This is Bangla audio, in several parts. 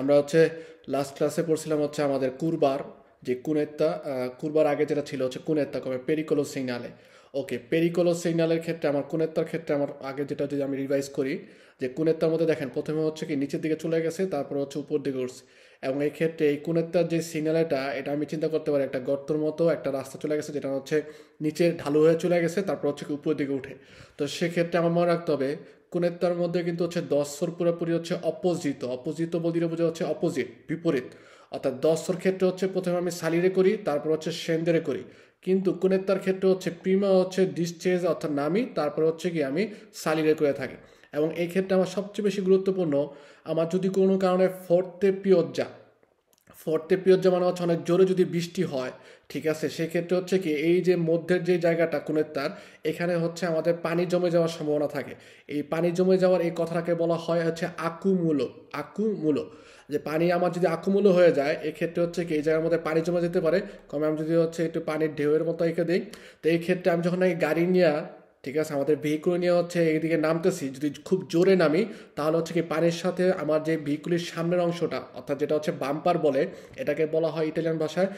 আমরা হচ্ছে লাস্ট ক্লাসে পড়ছিলাম হচ্ছে আমাদের কুরবার যে কুনেত্তা কুরবার আগে যেটা ছিল হচ্ছে কুনেত্তা কবে পেরিকোলো সিগনালে ওকে পেরিকোলো সিগনালের ক্ষেত্রে আমার কুনেত্তার ক্ষেত্রে আমার আগে যেটা যদি আমি রিভাইজ করি যে কুনেত্তার মধ্যে দেখেন প্রথমে হচ্ছে কি নিচের দিকে চলে গেছে তারপর হচ্ছে উপর দিকে উঠছে এবং এই ক্ষেত্রে এই কুনেত্তার যে সিগনালেটা এটা আমি চিন্তা করতে পারি একটা গর্তর মতো একটা রাস্তা চলে গেছে যেটা হচ্ছে নিচে ঢালু হয়ে চলে গেছে তারপর হচ্ছে কি উপর দিকে উঠে তো সেক্ষেত্রে আমার মনে রাখতে হবে কুনেত্তার মধ্যে কিন্তু হচ্ছে দশর পুরোপুরি হচ্ছে অপোজিত অপোজিত বদিরে বোঝা হচ্ছে অপোজিট বিপরীত অর্থাৎ দশর ক্ষেত্রে হচ্ছে প্রথমে আমি সালিরে করি তারপর হচ্ছে সেন্দেরে করি কিন্তু কুনেত্তার ক্ষেত্রে হচ্ছে প্রিমা হচ্ছে ডিসচেজ অর্থাৎ নামি তারপর হচ্ছে কি আমি সালিরে করে থাকি এবং এই ক্ষেত্রে আমার সবচেয়ে বেশি গুরুত্বপূর্ণ আমার যদি কোনো কারণে ফোর্থে পিওর যা ফোর্থে পিরিয়ড যেমন হচ্ছে অনেক জোরে যদি বৃষ্টি হয় ঠিক আছে সেক্ষেত্রে হচ্ছে কি এই যে মধ্যের যে জায়গাটা কুনের তার এখানে হচ্ছে আমাদের পানি জমে যাওয়ার সম্ভাবনা থাকে এই পানি জমে যাওয়ার এই কথাটাকে বলা হয় হচ্ছে আকুমূলো আকুমূলো যে পানি আমার যদি আকুমূল হয়ে যায় এক্ষেত্রে হচ্ছে কি এই জায়গার মধ্যে পানি জমে যেতে পারে কমে আমি যদি হচ্ছে একটু পানির ঢেউয়ের মতো এঁকে দিই তো এই ক্ষেত্রে আমি যখন নাকি গাড়ি নিয়ে ঠিক আছে আমাদের ভেহিকুল নিয়ে হচ্ছে এইদিকে নামতেছি যদি খুব জোরে নামি তাহলে হচ্ছে কি পানির সাথে আমার যে ভেহিকুলের সামনের অংশটা অর্থাৎ যেটা হচ্ছে বাম্পার বলে এটাকে বলা হয় ইটালিয়ান ভাষায়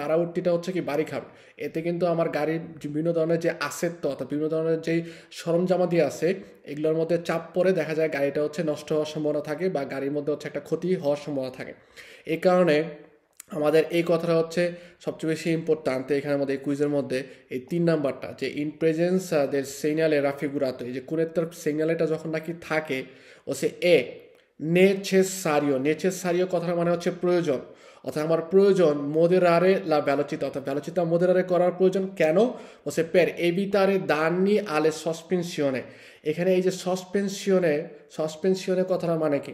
পাড়াউর্তি এই হচ্ছে কি বাড়ি খাবে এতে কিন্তু আমার গাড়ির বিভিন্ন ধরনের যে আসেত্ব অর্থাৎ বিভিন্ন ধরনের যেই সরঞ্জামাদি আছে এগুলোর মধ্যে চাপ পড়ে দেখা যায় গাড়িটা হচ্ছে নষ্ট হওয়ার সম্ভাবনা থাকে বা গাড়ির মধ্যে হচ্ছে একটা ক্ষতি হওয়ার সম্ভাবনা থাকে এই কারণে আমাদের এই কথাটা হচ্ছে সবচেয়ে বেশি ইম্পর্টান্ট এখানে আমাদের কুইজের মধ্যে এই তিন নাম্বারটা যে ইন প্রেজেন্স দের সিগনালে রাফি এই যে কুনেত্তর সিগনালেটা যখন নাকি থাকে ও সে এ নেচেসারিও সারিও কথাটা মানে হচ্ছে প্রয়োজন অর্থাৎ আমার প্রয়োজন মোদেরারে লা ব্যালোচিতা অর্থাৎ ব্যালোচিতা মোদেরারে করার প্রয়োজন কেন ও সে পের তারে দাননি আলে সসপেনশিয়নে এখানে এই যে সসপেনশিয়নে সসপেনশিয়নে কথাটা মানে কি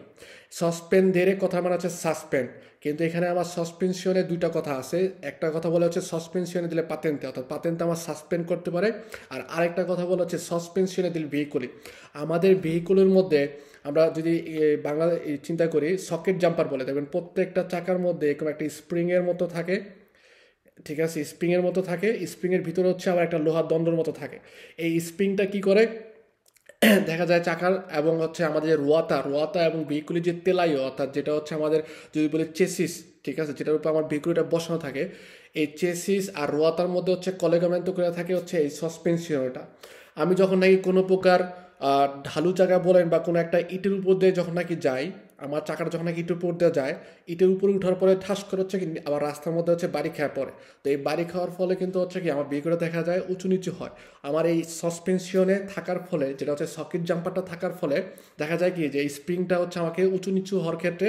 সসপেন দেরে কথা মানে হচ্ছে সাসপেন্ড কিন্তু এখানে আমার সাসপেনশনে দুইটা কথা আছে একটা কথা বলা হচ্ছে সাসপেনশনে দিলে পাতেন্তে অর্থাৎ পাতেন্তে আমার সাসপেন্ড করতে পারে আর আরেকটা কথা বলা হচ্ছে সাসপেনশনে দিলে ভেহিকলে আমাদের ভেহিকলের মধ্যে আমরা যদি বাংলা চিন্তা করি সকেট জাম্পার বলে দেখবেন প্রত্যেকটা চাকার মধ্যে এরকম একটা স্প্রিংয়ের মতো থাকে ঠিক আছে স্প্রিংয়ের মতো থাকে স্প্রিংয়ের ভিতরে হচ্ছে আবার একটা লোহার দণ্ডর মতো থাকে এই স্প্রিংটা কি করে দেখা যায় চাকার এবং হচ্ছে আমাদের যে রোয়াতা রোয়াতা এবং ভেহিকুলের যে তেলাইও অর্থাৎ যেটা হচ্ছে আমাদের যদি বলি চেসিস ঠিক আছে যেটার উপর আমার ভেহিকুলটা বসানো থাকে এই চেসিস আর রোয়াতার মধ্যে হচ্ছে কলেগামেন্ত করে থাকে হচ্ছে এই সাসপেনশনটা আমি যখন নাকি কোনো প্রকার ঢালু জায়গা বলেন বা কোনো একটা ইটের উপর দিয়ে যখন নাকি যাই আমার চাকাটা যখন নাকি ইটের উপর দিয়ে যায় ইটের উপরে উঠার পরে ঠাস করে হচ্ছে কি আবার রাস্তার মধ্যে হচ্ছে বাড়ি খাওয়া পড়ে তো এই বাড়ি খাওয়ার ফলে কিন্তু হচ্ছে কি আমার বিয়ে করে দেখা যায় উঁচু নিচু হয় আমার এই সাসপেনশনে থাকার ফলে যেটা হচ্ছে সকেট জাম্পারটা থাকার ফলে দেখা যায় কি যে এই স্প্রিংটা হচ্ছে আমাকে উঁচু নিচু হওয়ার ক্ষেত্রে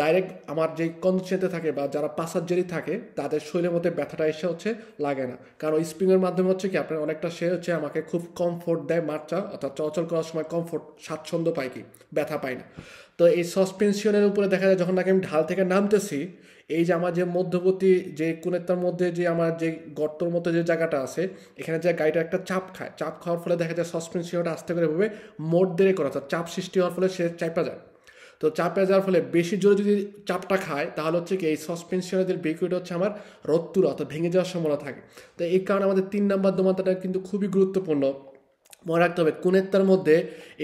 ডাইরেক্ট আমার যে কনসেন্টে থাকে বা যারা জেরি থাকে তাদের শরীরের মধ্যে ব্যথাটা এসে হচ্ছে লাগে না কারণ ওই স্প্রিংয়ের মাধ্যমে হচ্ছে কি আপনার অনেকটা সে হচ্ছে আমাকে খুব কমফোর্ট দেয় মারটা অর্থাৎ চলাচল করার সময় কমফোর্ট স্বাচ্ছন্দ্য পায় কি ব্যথা পায় না তো এই সাসপেনশনের উপরে দেখা যায় যখন নাকি আমি ঢাল থেকে নামতেছি এই যে আমার যে মধ্যবর্তী যে কুনেতার মধ্যে যে আমার যে গর্তর মতো যে জায়গাটা আছে এখানে যে গাড়িটা একটা চাপ খায় চাপ খাওয়ার ফলে দেখা যায় সাসপেনশনটা আস্তে করে ভাবে মোট দেরে করা অর্থাৎ চাপ সৃষ্টি হওয়ার ফলে সে চাপা যায় তো চাপে যাওয়ার ফলে বেশি জোরে যদি চাপটা খায় তাহলে হচ্ছে কি এই সাসপেনশনের যে বেকুইটা হচ্ছে আমার রত্তুর অর্থাৎ ভেঙে যাওয়ার সম্ভাবনা থাকে তো এই কারণে আমাদের তিন নাম্বার দোমাতাটা কিন্তু খুবই গুরুত্বপূর্ণ মনে রাখতে হবে কুনেত্তার মধ্যে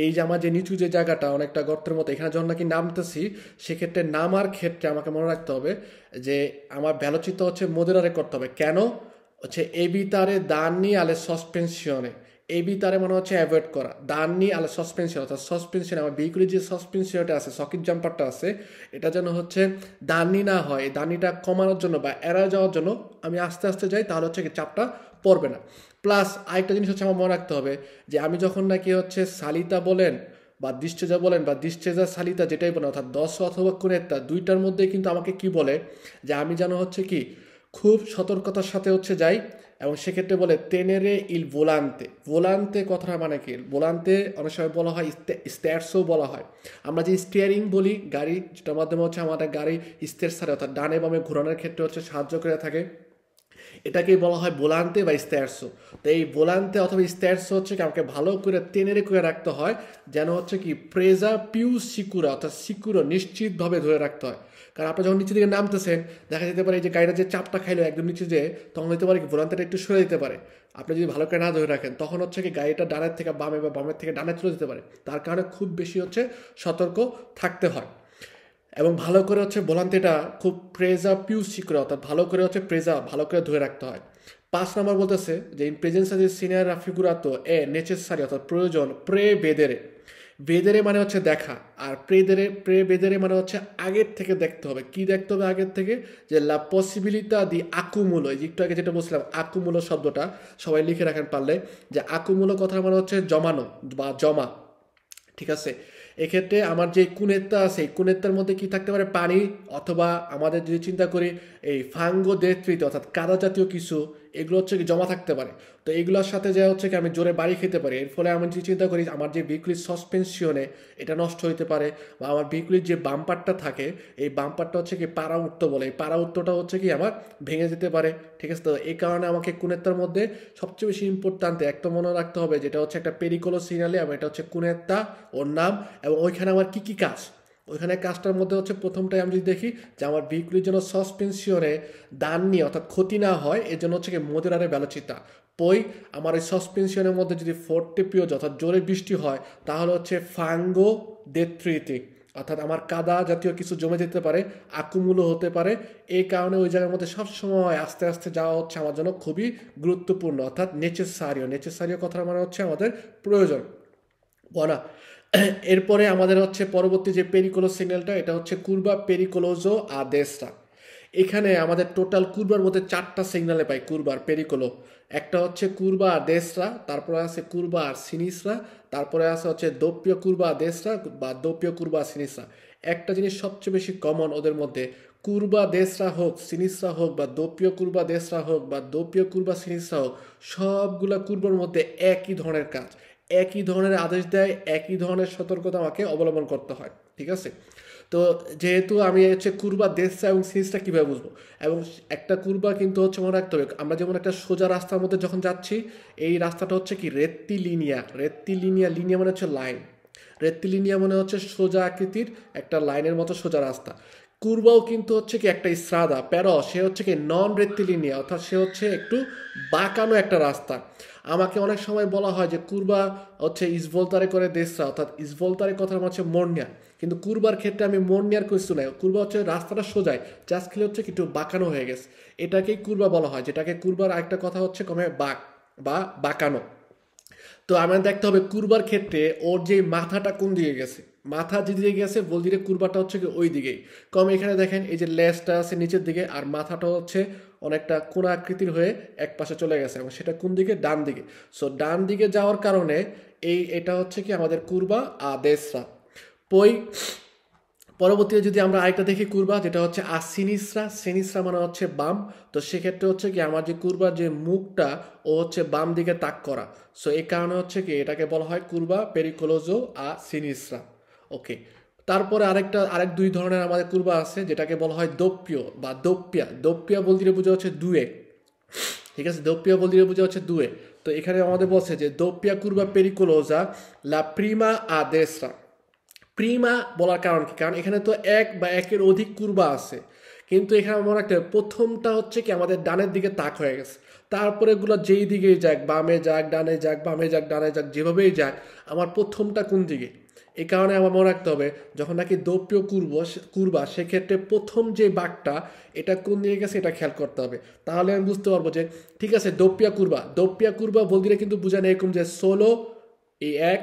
এই যে আমার যে নিচু যে জায়গাটা অনেকটা গর্তের মতো এখানে যখন নাকি নামতেছি সেক্ষেত্রে নামার ক্ষেত্রে আমাকে মনে রাখতে হবে যে আমার ভ্যালোচিত হচ্ছে মোদেরারে করতে হবে কেন হচ্ছে এবি তারে দাননি আলে সাসপেনশনে এবি তারে মানে হচ্ছে অ্যাভয়েড করা দাননি আলে সাসপেনশন অর্থাৎ সাসপেনশন আমার বিগুলি যে সাসপেনশনটা আছে সকিট জাম্পারটা আছে এটা যেন হচ্ছে দাননি না হয় দাননিটা কমানোর জন্য বা এড়ায় যাওয়ার জন্য আমি আস্তে আস্তে যাই তাহলে হচ্ছে চাপটা পড়বে না প্লাস আরেকটা জিনিস হচ্ছে আমার মনে রাখতে হবে যে আমি যখন নাকি হচ্ছে সালিতা বলেন বা দিশ্চেজা বলেন বা দিশ্চেজা সালিতা যেটাই বলেন অর্থাৎ দশ অথবা কুনেত্তা দুইটার মধ্যেই কিন্তু আমাকে কি বলে যে আমি যেন হচ্ছে কি খুব সতর্কতার সাথে হচ্ছে যাই এবং সেক্ষেত্রে বলে তেনেরে ইল বোলান্তে বোলান্তে কথাটা মানে কি বোলান্তে অনেক সময় বলা হয় স্টেয়ারসও বলা হয় আমরা যে স্টিয়ারিং বলি গাড়ি যেটার মাধ্যমে হচ্ছে আমাদের গাড়ি স্টেয়ার সারে অর্থাৎ ডানে বামে ঘোরানোর ক্ষেত্রে হচ্ছে সাহায্য করে থাকে এটাকেই বলা হয় বোলান্তে বা স্ট্যারসো তো এই বোলান্তে অথবা স্ত্যার্সো হচ্ছে কি আমাকে ভালো করে টেনে করে রাখতে হয় যেন হচ্ছে কি প্রেজা পিউ সিকুরা অর্থাৎ সিকুরো নিশ্চিতভাবে ধরে রাখতে হয় কারণ আপনি যখন নিচে দিকে নামতেছেন দেখা যেতে পারে যে গাড়িটা যে চাপটা খাইলো একদম নিচে যে তখন হতে পারে কি বোলান্তেটা একটু সরে যেতে পারে আপনি যদি ভালো করে না ধরে রাখেন তখন হচ্ছে কি গাড়িটা ডানের থেকে বামে বা বামের থেকে ডানে চলে যেতে পারে তার কারণে খুব বেশি হচ্ছে সতর্ক থাকতে হয় এবং ভালো করে হচ্ছে বোলান্তিটা খুব প্রেজা পিউসি করে অর্থাৎ ভালো করে হচ্ছে প্রেজা ভালো করে ধরে রাখতে হয় পাঁচ নম্বর বলতেছে যে ইন প্রেজেন্স অফ সিনিয়র ফিগুরাতো এ নেচেসারি অর্থাৎ প্রয়োজন প্রে বেদেরে বেদেরে মানে হচ্ছে দেখা আর প্রেদেরে প্রে বেদেরে মানে হচ্ছে আগের থেকে দেখতে হবে কি দেখতে হবে আগের থেকে যে লা পসিবিলিটা দি আকুমূল এই একটু আগে যেটা বলছিলাম আকুমূল শব্দটা সবাই লিখে রাখেন পারলে যে আকুমূল কথা মানে হচ্ছে জমানো বা জমা ঠিক আছে এক্ষেত্রে আমার যে কুনেত্তা আছে এই কুনেত্তার মধ্যে কি থাকতে পারে পানি অথবা আমাদের যদি চিন্তা করি এই ফাঙ্গো দেত্রিত অর্থাৎ কাদা জাতীয় কিছু এগুলো হচ্ছে কি জমা থাকতে পারে তো এগুলোর সাথে যা হচ্ছে কি আমি জোরে বাড়ি খেতে পারি এর ফলে আমি যে চিন্তা করি আমার যে বিকুলির সাসপেনশনে এটা নষ্ট হইতে পারে বা আমার বিকুলির যে বাম্পারটা থাকে এই বাম্পারটা হচ্ছে কি পাড়া উত্ত বলে এই পাড়া উত্তটা হচ্ছে কি আমার ভেঙে যেতে পারে ঠিক আছে তো এই কারণে আমাকে কুনেত্তার মধ্যে সবচেয়ে বেশি ইম্পর্ট্যান্ট এক তো মনে রাখতে হবে যেটা হচ্ছে একটা পেরিকোলো সিনালি এবং এটা হচ্ছে কুনেত্তা ওর নাম এবং ওইখানে আমার কী কী কাজ ওইখানে কাজটার মধ্যে হচ্ছে প্রথমটাই আমি যদি দেখি যে আমার বিক্রির জন্য সাসপেনশনে দান নিয়ে অর্থাৎ ক্ষতি না হয় এর জন্য হচ্ছে কি আরে বেলচিতা পই আমার এই সাসপেনশনের মধ্যে যদি ফোর্টি পিও অর্থাৎ জোরে বৃষ্টি হয় তাহলে হচ্ছে ফাঙ্গো দেত্রিতি অর্থাৎ আমার কাদা জাতীয় কিছু জমে যেতে পারে আকুমুলো হতে পারে এই কারণে ওই জায়গার মধ্যে সবসময় আস্তে আস্তে যাওয়া হচ্ছে আমার জন্য খুবই গুরুত্বপূর্ণ অর্থাৎ নেচেসারিও নেচেসারিও কথার মানে হচ্ছে আমাদের প্রয়োজন বনা এরপরে আমাদের হচ্ছে পরবর্তী যে পেরিকোলো সিগন্যালটা এটা হচ্ছে কুরবা পেরিকোলোজো আদেশটা এখানে আমাদের টোটাল কুরবার মধ্যে চারটা সিগনালে পাই কুরবার পেরিকোলো একটা হচ্ছে কুরবা আর দেশরা তারপরে আছে কুরবা আর সিনিসরা তারপরে আছে হচ্ছে দৌপ্য কুরবা দেশরা বা দৌপ্য কুরবা সিনিসরা একটা জিনিস সবচেয়ে বেশি কমন ওদের মধ্যে কুরবা দেশরা হোক সিনিসরা হোক বা দৌপ্য কুরবা দেশরা হোক বা দৌপ্য কুরবা সিনিসরা হোক সবগুলা কুরবার মধ্যে একই ধরনের কাজ একই ধরনের আদেশ দেয় একই ধরনের সতর্কতা আমাকে অবলম্বন করতে হয় ঠিক আছে তো যেহেতু আমি হচ্ছে কুরবা দেশটা এবং সিরিজটা কীভাবে বুঝবো এবং একটা কুরবা কিন্তু হচ্ছে মনে রাখতে হবে আমরা যেমন একটা সোজা রাস্তার মধ্যে যখন যাচ্ছি এই রাস্তাটা হচ্ছে কি রেত্তি লিনিয়া রেত্তি লিনিয়া লিনিয়া মানে হচ্ছে লাইন রেত্তিলিনিয়া মানে হচ্ছে সোজা আকৃতির একটা লাইনের মতো সোজা রাস্তা কুরবাও কিন্তু হচ্ছে কি একটা ইসরাদা প্যার সে হচ্ছে কি নন রেত্তিলিনিয়া অর্থাৎ সে হচ্ছে একটু বাঁকানো একটা রাস্তা আমাকে অনেক সময় বলা হয় যে কুরবা হচ্ছে ইসভোলতারে করে দেশরা অর্থাৎ ইসভোলতারে কথা হচ্ছে মর্নিয়া কিন্তু কুরবার ক্ষেত্রে আমি মর্নিয়ার কিছু নাই কুরবা হচ্ছে রাস্তাটা সোজায় চাষ খেলে হচ্ছে একটু বাঁকানো হয়ে গেছে এটাকেই কুরবা বলা হয় যেটাকে কুরবার আরেকটা কথা হচ্ছে কমে বাক বা বাঁকানো তো আমাদের দেখতে হবে কুরবার ক্ষেত্রে ওর যে মাথাটা কোন দিকে গেছে মাথা যেদিকে গেছে বলদিকে কুরবাটা হচ্ছে কি ওই দিকেই কম এখানে দেখেন এই যে লেজটা আছে নিচের দিকে আর মাথাটা হচ্ছে অনেকটা কোন আকৃতির হয়ে এক পাশে চলে গেছে এবং সেটা কোন দিকে ডান দিকে সো ডান দিকে যাওয়ার কারণে এই এটা হচ্ছে কি আমাদের কুরবা আদেশরা পই পরবর্তীতে যদি আমরা আরেকটা দেখি কুরবা যেটা হচ্ছে আসিনিসরা সিনিসরা মানে হচ্ছে বাম তো সেক্ষেত্রে হচ্ছে কি আমার যে কুরবা যে মুখটা ও হচ্ছে বাম দিকে তাক করা সো এই কারণে হচ্ছে কি এটাকে বলা হয় কুরবা পেরিকোলোজো আ সিনিসরা ওকে তারপরে আরেকটা আরেক দুই ধরনের আমাদের কুরবা আছে যেটাকে বলা হয় দোপ্য বা দপ্যা দপ্যা বলতে বোঝা হচ্ছে দুয়ে ঠিক আছে দপ্যা বলতে বোঝা হচ্ছে দুয়ে তো এখানে আমাদের বলছে যে দপ্যা কুরবা পেরিকোলোজা লা প্রিমা আদেশরা প্রিমা বলার কারণ কি কারণ এখানে তো এক বা একের অধিক কুরবা আছে কিন্তু এখানে মনে রাখতে প্রথমটা হচ্ছে কি আমাদের ডানের দিকে তাক হয়ে গেছে তারপরে এগুলো যেই দিকেই যাক বামে যাক ডানে যাক বামে যাক ডানে যাক যেভাবেই যাক আমার প্রথমটা কোন দিকে এ কারণে আমার মনে রাখতে হবে যখন নাকি দ্রব্য কুরব কুরবা সেক্ষেত্রে প্রথম যে বাঘটা এটা কোন দিকে গেছে এটা খেয়াল করতে হবে তাহলে আমি বুঝতে পারবো যে ঠিক আছে দোপিয়া কুরবা দোপিয়া কুরবা বলতে কিন্তু বোঝানো এরকম যে ষোলো এই এক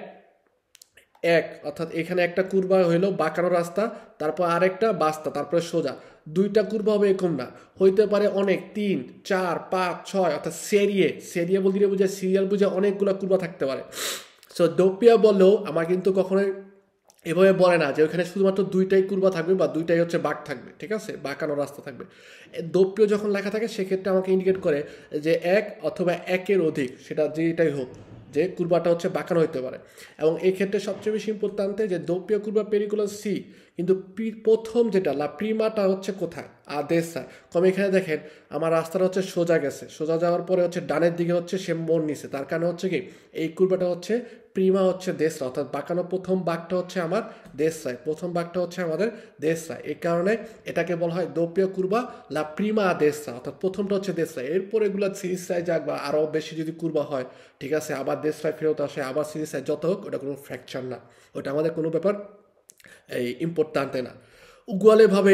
এক অর্থাৎ এখানে একটা কুরবা হইলো বাঁকানো রাস্তা তারপর আরেকটা বাস্তা তারপরে সোজা দুইটা কুরবা হবে এরকম না হইতে পারে অনেক তিন চার পাঁচ ছয় অর্থাৎ সেরিয়ে সেরিয়ে বলতে বুঝে সিরিয়াল বুঝে অনেকগুলো কুরবা থাকতে পারে সো দোপিয়া বললেও আমার কিন্তু কখনোই এভাবে বলে না যে ওইখানে শুধুমাত্র দুইটাই কুরবা থাকবে বা দুইটাই হচ্ছে বাঘ থাকবে ঠিক আছে বাঁকানো রাস্তা থাকবে দোপ্রিয় যখন লেখা থাকে সেক্ষেত্রে আমাকে ইন্ডিকেট করে যে এক অথবা একের অধিক সেটা যেটাই হোক যে কুরবাটা হচ্ছে বাঁকানো হতে পারে এবং এই ক্ষেত্রে সবচেয়ে বেশি ইম্পর্টান্টে যে দোপীয় কুরবা পেরিকুলার সি কিন্তু প্রথম যেটা লা প্রিমাটা হচ্ছে কোথায় আদেশা কম এখানে দেখেন আমার রাস্তাটা হচ্ছে সোজা গেছে সোজা যাওয়ার পরে হচ্ছে ডানের দিকে হচ্ছে সে মন নিছে তার কারণে হচ্ছে কি এই কুরবাটা হচ্ছে প্রিমা হচ্ছে দেশরা অর্থাৎ বাঁকানো প্রথম বাঘটা হচ্ছে আমার দেশরায় প্রথম বাঘটা হচ্ছে আমাদের দেশরায় এ কারণে এটাকে বলা হয় দোপ্রিয় কুরবা লা প্রিমা দেশরা অর্থাৎ প্রথমটা হচ্ছে দেশরায় এরপর এগুলো সিরিজটায় যাক বা আরও বেশি যদি কুরবা হয় ঠিক আছে আবার দেশরায় ফেরত আসে আবার সিরিজটায় যত হোক ওটা কোনো ফ্র্যাকচার না ওটা আমাদের কোনো ব্যাপার এই ইম্পোর্ট না উগুয়ালেভাবে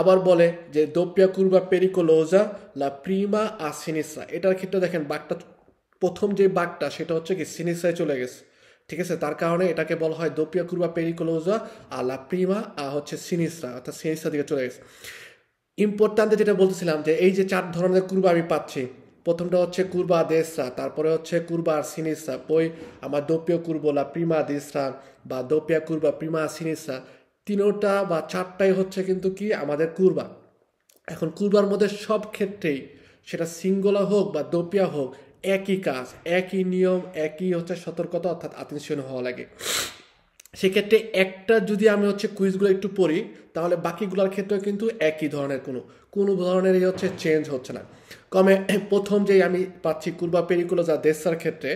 আবার বলে যে দোপিয়া কুরবা পেরিকোলোজা লা প্রিমা আর সিনিসা এটার ক্ষেত্রে দেখেন বাঘটা প্রথম যে বাঘটা সেটা হচ্ছে কি সিনিসায় চলে গেছে ঠিক আছে তার কারণে এটাকে বলা হয় দোপিয়া কুরবা পেরিকোলোজা আর লাপ্রিমা আর হচ্ছে সিনিস্রা অর্থাৎ সিনিস্রা দিকে চলে গেছে ইম্পর্টান্টে যেটা বলতেছিলাম যে এই যে চার ধরনের কুরবা আমি পাচ্ছি প্রথমটা হচ্ছে কুরবা দেশরা তারপরে হচ্ছে কুরবা আর সিনিস্রা বই আমার দোপিয়া কুরবোলা প্রিমা দেশরা বা দোপিয়া কুরবা প্রিমা সিনিস্রা তিনোটা বা চারটাই হচ্ছে কিন্তু কি আমাদের কুরবা এখন কুরবার মধ্যে সব ক্ষেত্রেই সেটা সিঙ্গলা হোক বা দোপিয়া হোক একই কাজ একই নিয়ম একই হচ্ছে সতর্কতা অর্থাৎ আতিশীর্ণ হওয়া লাগে সেক্ষেত্রে একটা যদি আমি হচ্ছে কুইজগুলো একটু পড়ি তাহলে বাকিগুলোর ক্ষেত্রে কিন্তু একই ধরনের কোনো কোনো ধরনেরই হচ্ছে চেঞ্জ হচ্ছে না কমে প্রথম যেই আমি পাচ্ছি কুরবা পেরিকুলো যা দেশার ক্ষেত্রে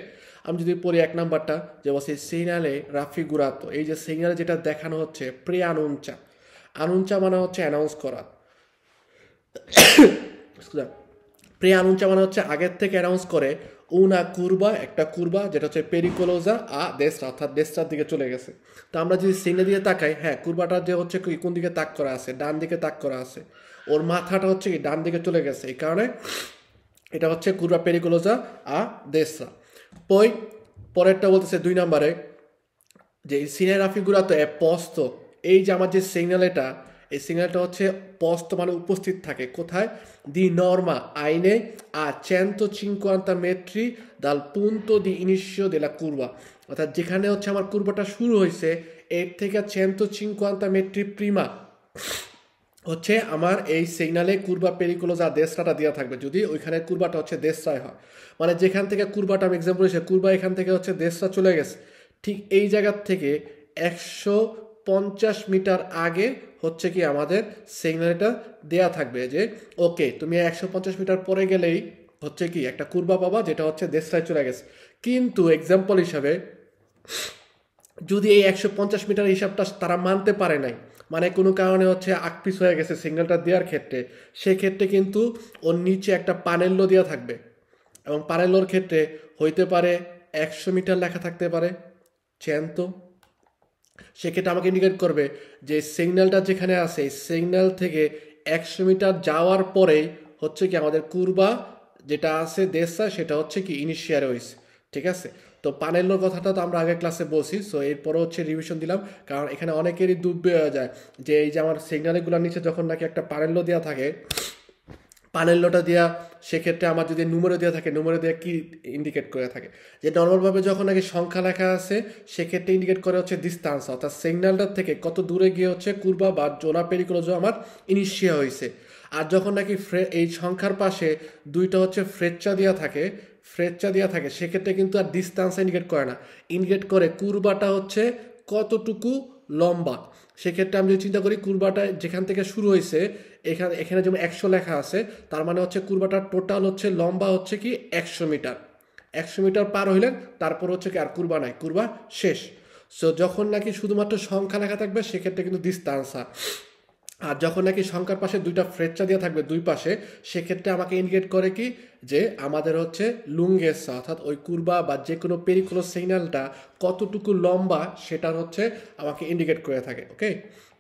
আমি যদি পড়ি এক নাম্বারটা যে বসে সিগনালে রাফি গুরাত এই যে সিগনালে যেটা দেখানো হচ্ছে প্রে আনুঞ্চা আনুঞ্চা মানে হচ্ছে অ্যানাউন্স করা প্রি আনুঞ্চ মানে হচ্ছে আগের থেকে অ্যানাউন্স করে উনা কুরবা একটা কুরবা যেটা হচ্ছে পেরিকোলোজা আ দেশ অর্থাৎ দেশটার দিকে চলে গেছে তো আমরা যদি সিনে দিকে তাকাই হ্যাঁ কুরবাটা যে হচ্ছে কোন দিকে তাক করা আছে ডান দিকে তাক করা আছে ওর মাথাটা হচ্ছে কি ডান দিকে চলে গেছে এই কারণে এটা হচ্ছে কুরবা পেরিকোলোজা আ দেশরা পই পরেরটা বলতেছে দুই নম্বরে যে সিনেরাফিগুলা তো এ পস্ত এই যে আমার যে সিগন্যাল এটা এই সিগন্যালটা হচ্ছে পস্ত মানে উপস্থিত থাকে কোথায় দি নর্মা আইনে আ চ্যান্ত চিঙ্কোয়ান্তা মেট্রি দাল পুন্ত দি ইনিশিও দেলা কুরবা অর্থাৎ যেখানে হচ্ছে আমার কুরবাটা শুরু হয়েছে এর থেকে চ্যান্ত চিঙ্কোয়ান্তা মেট্রি প্রিমা হচ্ছে আমার এই সিগনালে কুরবা আর দেশরাটা দেওয়া থাকবে যদি ওইখানে কুরবাটা হচ্ছে দেশরায় হয় মানে যেখান থেকে কুরবাটা আমি এক্সাম্পল হিসেবে কুরবা এখান থেকে হচ্ছে দেশরা চলে গেছে ঠিক এই জায়গার থেকে একশো পঞ্চাশ মিটার আগে হচ্ছে কি আমাদের সিগনালটা দেয়া থাকবে যে ওকে তুমি একশো পঞ্চাশ মিটার পরে গেলেই হচ্ছে কি একটা কুরবা পাবা যেটা হচ্ছে দেশরায় চলে গেছে কিন্তু এক্সাম্পল হিসাবে যদি এই একশো পঞ্চাশ মিটার হিসাবটা তারা মানতে পারে নাই মানে কোনো কারণে হচ্ছে আকপিস হয়ে গেছে সিগনালটা দেওয়ার ক্ষেত্রে সেক্ষেত্রে কিন্তু ওর নিচে একটা পানেল্য দেওয়া থাকবে এবং পানেল্যর ক্ষেত্রে হইতে পারে একশো মিটার লেখা থাকতে পারে চ্যান্ত সেক্ষেত্রে আমাকে ইন্ডিকেট করবে যে সিগন্যালটা যেখানে আছে সিগন্যাল থেকে একশো মিটার যাওয়ার পরেই হচ্ছে কি আমাদের কুরবা যেটা আছে দেশা সেটা হচ্ছে কি ইনিশিয়ার রয়েছে ঠিক আছে তো পানেলোর কথাটা তো আমরা আগের ক্লাসে বলছি সো এরপরও হচ্ছে রিভিশন দিলাম কারণ এখানে অনেকেরই হয়ে যায় যে এই যে আমার সিগন্যালগুলোর নিচে যখন নাকি একটা পানেলো দেওয়া থাকে লোটা দেওয়া সেক্ষেত্রে আমার যদি নুমেরো দেওয়া থাকে নুমেরো দেওয়া কি ইন্ডিকেট করে থাকে যে নর্মালভাবে যখন আগে সংখ্যা লেখা আছে সেক্ষেত্রে ইন্ডিকেট করে হচ্ছে ডিস্টান্স অর্থাৎ সিগন্যালটার থেকে কত দূরে গিয়ে হচ্ছে কুরবা বা জোনা পেরিকোলজো আমার ইনিশিয়া হয়েছে আর যখন নাকি ফ্রে এই সংখ্যার পাশে দুইটা হচ্ছে ফ্রেচা দেওয়া থাকে ফ্রেচা দেওয়া থাকে সেক্ষেত্রে কিন্তু আর ডিস্টান্স ইন্ডিকেট করে না ইন্ডিকেট করে কুরবাটা হচ্ছে কতটুকু লম্বা সেক্ষেত্রে আমি যদি চিন্তা করি কুরবাটা যেখান থেকে শুরু হয়েছে এখানে এখানে যেমন একশো লেখা আছে তার মানে হচ্ছে কুরবাটার টোটাল হচ্ছে লম্বা হচ্ছে কি একশো মিটার একশো মিটার পার হইলেন তারপর হচ্ছে কি আর কুরবা নাই কুরবা শেষ সো যখন নাকি শুধুমাত্র সংখ্যা লেখা থাকবে সেক্ষেত্রে কিন্তু আনসার আর যখন নাকি সংখ্যার পাশে দুইটা ফ্রেচা দেওয়া থাকবে দুই পাশে সেক্ষেত্রে আমাকে ইন্ডিকেট করে কি যে আমাদের হচ্ছে লুঙ্গেসা অর্থাৎ ওই কুরবা বা যে কোনো পেরিকুলো সিগন্যালটা কতটুকু লম্বা সেটার হচ্ছে আমাকে ইন্ডিকেট করে থাকে ওকে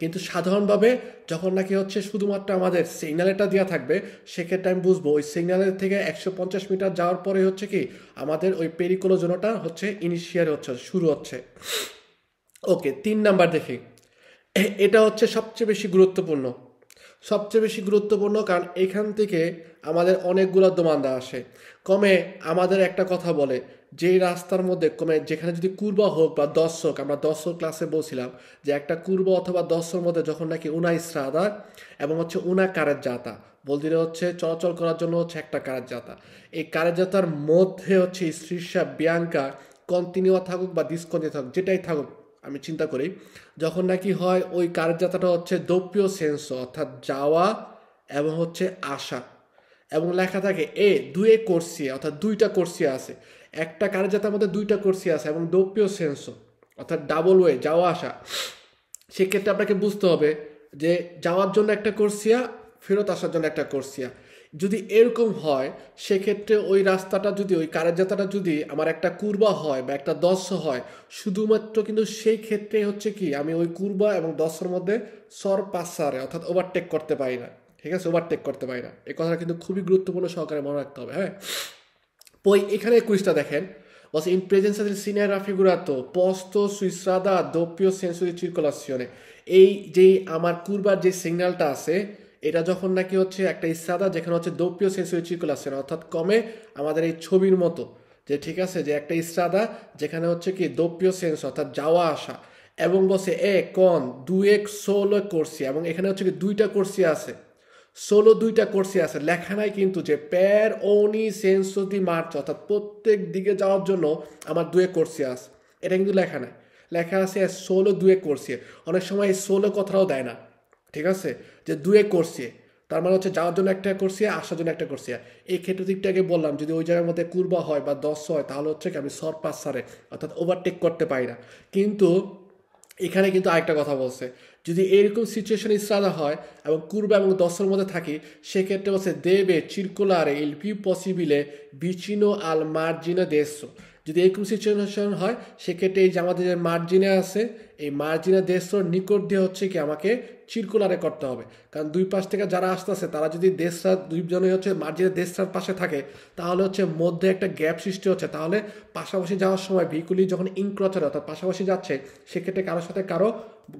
কিন্তু সাধারণভাবে যখন নাকি হচ্ছে শুধুমাত্র আমাদের সিগন্যালেটা দেওয়া থাকবে সেক্ষেত্রে আমি বুঝবো ওই সিগন্যালের থেকে একশো পঞ্চাশ মিটার যাওয়ার পরে হচ্ছে কি আমাদের ওই পেরিকুলো জোনটা হচ্ছে ইনিশিয়ার হচ্ছে শুরু হচ্ছে ওকে তিন নাম্বার দেখি এটা হচ্ছে সবচেয়ে বেশি গুরুত্বপূর্ণ সবচেয়ে বেশি গুরুত্বপূর্ণ কারণ এখান থেকে আমাদের অনেকগুলো দোমান্দা আসে কমে আমাদের একটা কথা বলে যে রাস্তার মধ্যে কমে যেখানে যদি কুর্বা হোক বা দর্শক আমরা দর্শক ক্লাসে বলছিলাম যে একটা কুর্বা অথবা দর্শক মধ্যে যখন নাকি উনা ইসরাদা এবং হচ্ছে উনা কারের জাতা বলদিরে হচ্ছে চলাচল করার জন্য হচ্ছে একটা কারের জাতা এই কারের জাতার মধ্যে হচ্ছে শীর্ষা বিয়াঙ্কা কন্টিনিউ থাকুক বা ডিসকন্টিনিউ থাকুক যেটাই থাকুক আমি চিন্তা করি যখন নাকি হয় ওই কারেন্ট হচ্ছে দ্রব্যীয় সেন্স অর্থাৎ যাওয়া এবং হচ্ছে আসা এবং লেখা থাকে এ দুয়ে কোর্সিয়া অর্থাৎ দুইটা কোর্সিয়া আছে একটা কারেন্ট মধ্যে দুইটা কোর্সি আছে এবং দ্রব্যীয় সেন্স অর্থাৎ ডাবল ওয়ে যাওয়া আসা সেক্ষেত্রে আপনাকে বুঝতে হবে যে যাওয়ার জন্য একটা কোর্সিয়া ফেরত আসার জন্য একটা কোর্সিয়া যদি এরকম হয় সেক্ষেত্রে ওই রাস্তাটা যদি ওই কারের যাত্রাটা যদি আমার একটা কুরবা হয় বা একটা দশ হয় শুধুমাত্র কিন্তু সেই ক্ষেত্রে হচ্ছে কি আমি ওই কুরবা এবং দশের মধ্যে সর পাসারে অর্থাৎ ওভারটেক করতে পারি না ঠিক আছে ওভারটেক করতে পারি না এই কথাটা কিন্তু খুবই গুরুত্বপূর্ণ সহকারে মনে রাখতে হবে হ্যাঁ পই এখানে কুইজটা দেখেন boss in presence del Sinai raffigurato posto sui strada a doppio এই যে আমার কুরবার যে সিগন্যালটা আছে এটা যখন নাকি হচ্ছে একটা ইসাদা যেখানে হচ্ছে দোপ্রিয় সেন্সরি চিকুলাসেন অর্থাৎ কমে আমাদের এই ছবির মতো যে ঠিক আছে যে একটা ইসাদা যেখানে হচ্ছে কি দোপ্রিয় সেন্স অর্থাৎ যাওয়া আসা এবং বসে এ কন দু এক ষোলো কোর্সি এবং এখানে হচ্ছে কি দুইটা কোর্সি আছে ষোলো দুইটা কোর্সি আছে লেখা নাই কিন্তু যে প্যার ওনি সেন্স দি মার্চ অর্থাৎ প্রত্যেক দিকে যাওয়ার জন্য আমার দুয়ে কোর্সি আছে এটা কিন্তু লেখা নাই লেখা আছে ষোলো দুয়ে কোর্সি অনেক সময় এই ষোলো কথাও দেয় না ঠিক আছে যে দুয়ে করছে তার মানে হচ্ছে যাওয়ার জন্য একটা করছি আসার জন্য একটা করছি এই ক্ষেত্রে দিকটাকে বললাম যদি ওই জায়গার মধ্যে কুরবা হয় বা দশ হয় তাহলে হচ্ছে কি আমি সরপাস সারে অর্থাৎ ওভারটেক করতে পারি না কিন্তু এখানে কিন্তু আরেকটা কথা বলছে যদি এরকম সিচুয়েশন ইসরাদা হয় এবং কুরবা এবং দশের মধ্যে থাকি সেক্ষেত্রে বলছে দেবে চিরকুলারে ইল পি পসিবিলে বিচিনো আল মার্জিনে দেশ যদি এরকম সিচুয়েশন হয় সেক্ষেত্রে এই যে আমাদের যে মার্জিনে আছে এই মার্জিনা দেশর নিকট দিয়ে হচ্ছে কি আমাকে চিরকুলারে করতে হবে কারণ দুই পাশ থেকে যারা আসতেছে তারা যদি দেশরা দুইজনে হচ্ছে মার্জিনে দেশরার পাশে থাকে তাহলে হচ্ছে মধ্যে একটা গ্যাপ সৃষ্টি হচ্ছে তাহলে পাশাপাশি যাওয়ার সময় ভিকুলি যখন ইনক্রচার অর্থাৎ পাশাপাশি যাচ্ছে সেক্ষেত্রে কারোর সাথে কারো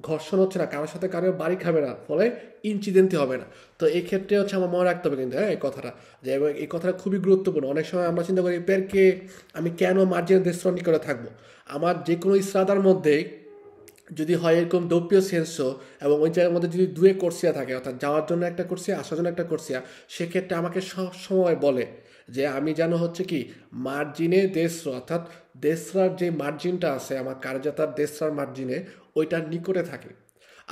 ঘর্ষণ হচ্ছে না কারোর সাথে কারো বাড়ি খাবে না ফলে ইনসিডেন্টই হবে না তো এই ক্ষেত্রে হচ্ছে আমার মনে রাখতে হবে কিন্তু হ্যাঁ এই কথাটা যে এবং এই কথাটা খুবই গুরুত্বপূর্ণ অনেক সময় আমরা চিন্তা করি পেরকে আমি কেন মার্জিনের দেশরা করে থাকবো আমার যে কোনো ইসরাদার মধ্যেই যদি হয় এরকম দ্রব্য সেন্সো এবং ওই জায়গার মধ্যে যদি দুয়ে কোর্সিয়া থাকে অর্থাৎ যাওয়ার জন্য একটা কোর্সিয়া আসার জন্য একটা কোর্সিয়া সেক্ষেত্রে আমাকে সব সময় বলে যে আমি যেন হচ্ছে কি মার্জিনে দেশরা অর্থাৎ দেশরার যে মার্জিনটা আছে আমার কার্যতার দেশরার মার্জিনে ওইটার নিকটে থাকে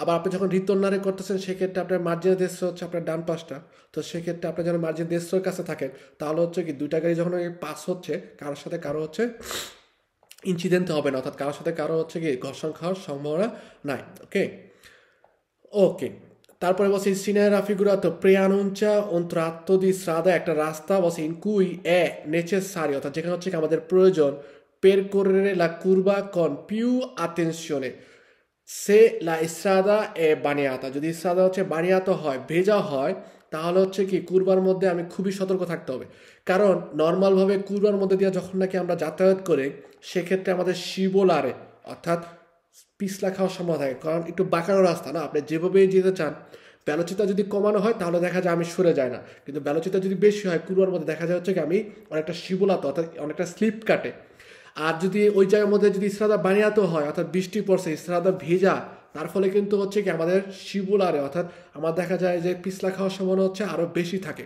আবার আপনি যখন নারে করতেছেন সেক্ষেত্রে আপনার মার্জিন দেশ হচ্ছে আপনার ডান পাশটা তো সেক্ষেত্রে আপনি যখন মার্জিন দেশের কাছে থাকেন তাহলে হচ্ছে কি দুইটা গাড়ি যখন পাস হচ্ছে কারোর সাথে কারো হচ্ছে ইনসিডেন্ট হবে না অর্থাৎ কারোর সাথে কারো হচ্ছে কি ঘর্ষণ খাওয়ার সম্ভাবনা নাই ওকে ওকে তারপরে বলছে সিনেরা ফিগুরাতো প্রেয়ানুঞ্চা অন্তরাত্ম দি শ্রাদা একটা রাস্তা বলছে ইনকুই এ সারি অর্থাৎ যেখানে হচ্ছে কি আমাদের প্রয়োজন পের করে লা কুরবা কন পিউ আতেনশনে সে লা ইসরাদা এ বানিয়াতা যদি ইসরাদা হচ্ছে বানিয়াত হয় ভেজা হয় তাহলে হচ্ছে কি কুরবার মধ্যে আমি খুবই সতর্ক থাকতে হবে কারণ নর্মালভাবে কুরবার মধ্যে দিয়ে যখন নাকি আমরা যাতায়াত করে সেক্ষেত্রে আমাদের শিবলারে অর্থাৎ পিছলা খাওয়ার সময় থাকে কারণ একটু বাঁকানো রাস্তা না আপনি যেভাবেই যেতে চান ব্যালোচিতা যদি কমানো হয় তাহলে দেখা যায় আমি সরে যায় না কিন্তু ব্যালোচিতা যদি বেশি হয় কুরবার মধ্যে দেখা যায় হচ্ছে কি আমি অনেকটা শিবলাতে অর্থাৎ অনেকটা স্লিপ কাটে আর যদি ওই জায়গার মধ্যে যদি ইসরাদা বানিয়াতে হয় অর্থাৎ বৃষ্টি পড়ছে ইসরাদা ভেজা তার ফলে কিন্তু হচ্ছে কি আমাদের শিবুলারে অর্থাৎ আমার দেখা যায় যে পিছলা খাওয়ার সম্ভাবনা হচ্ছে আরও বেশি থাকে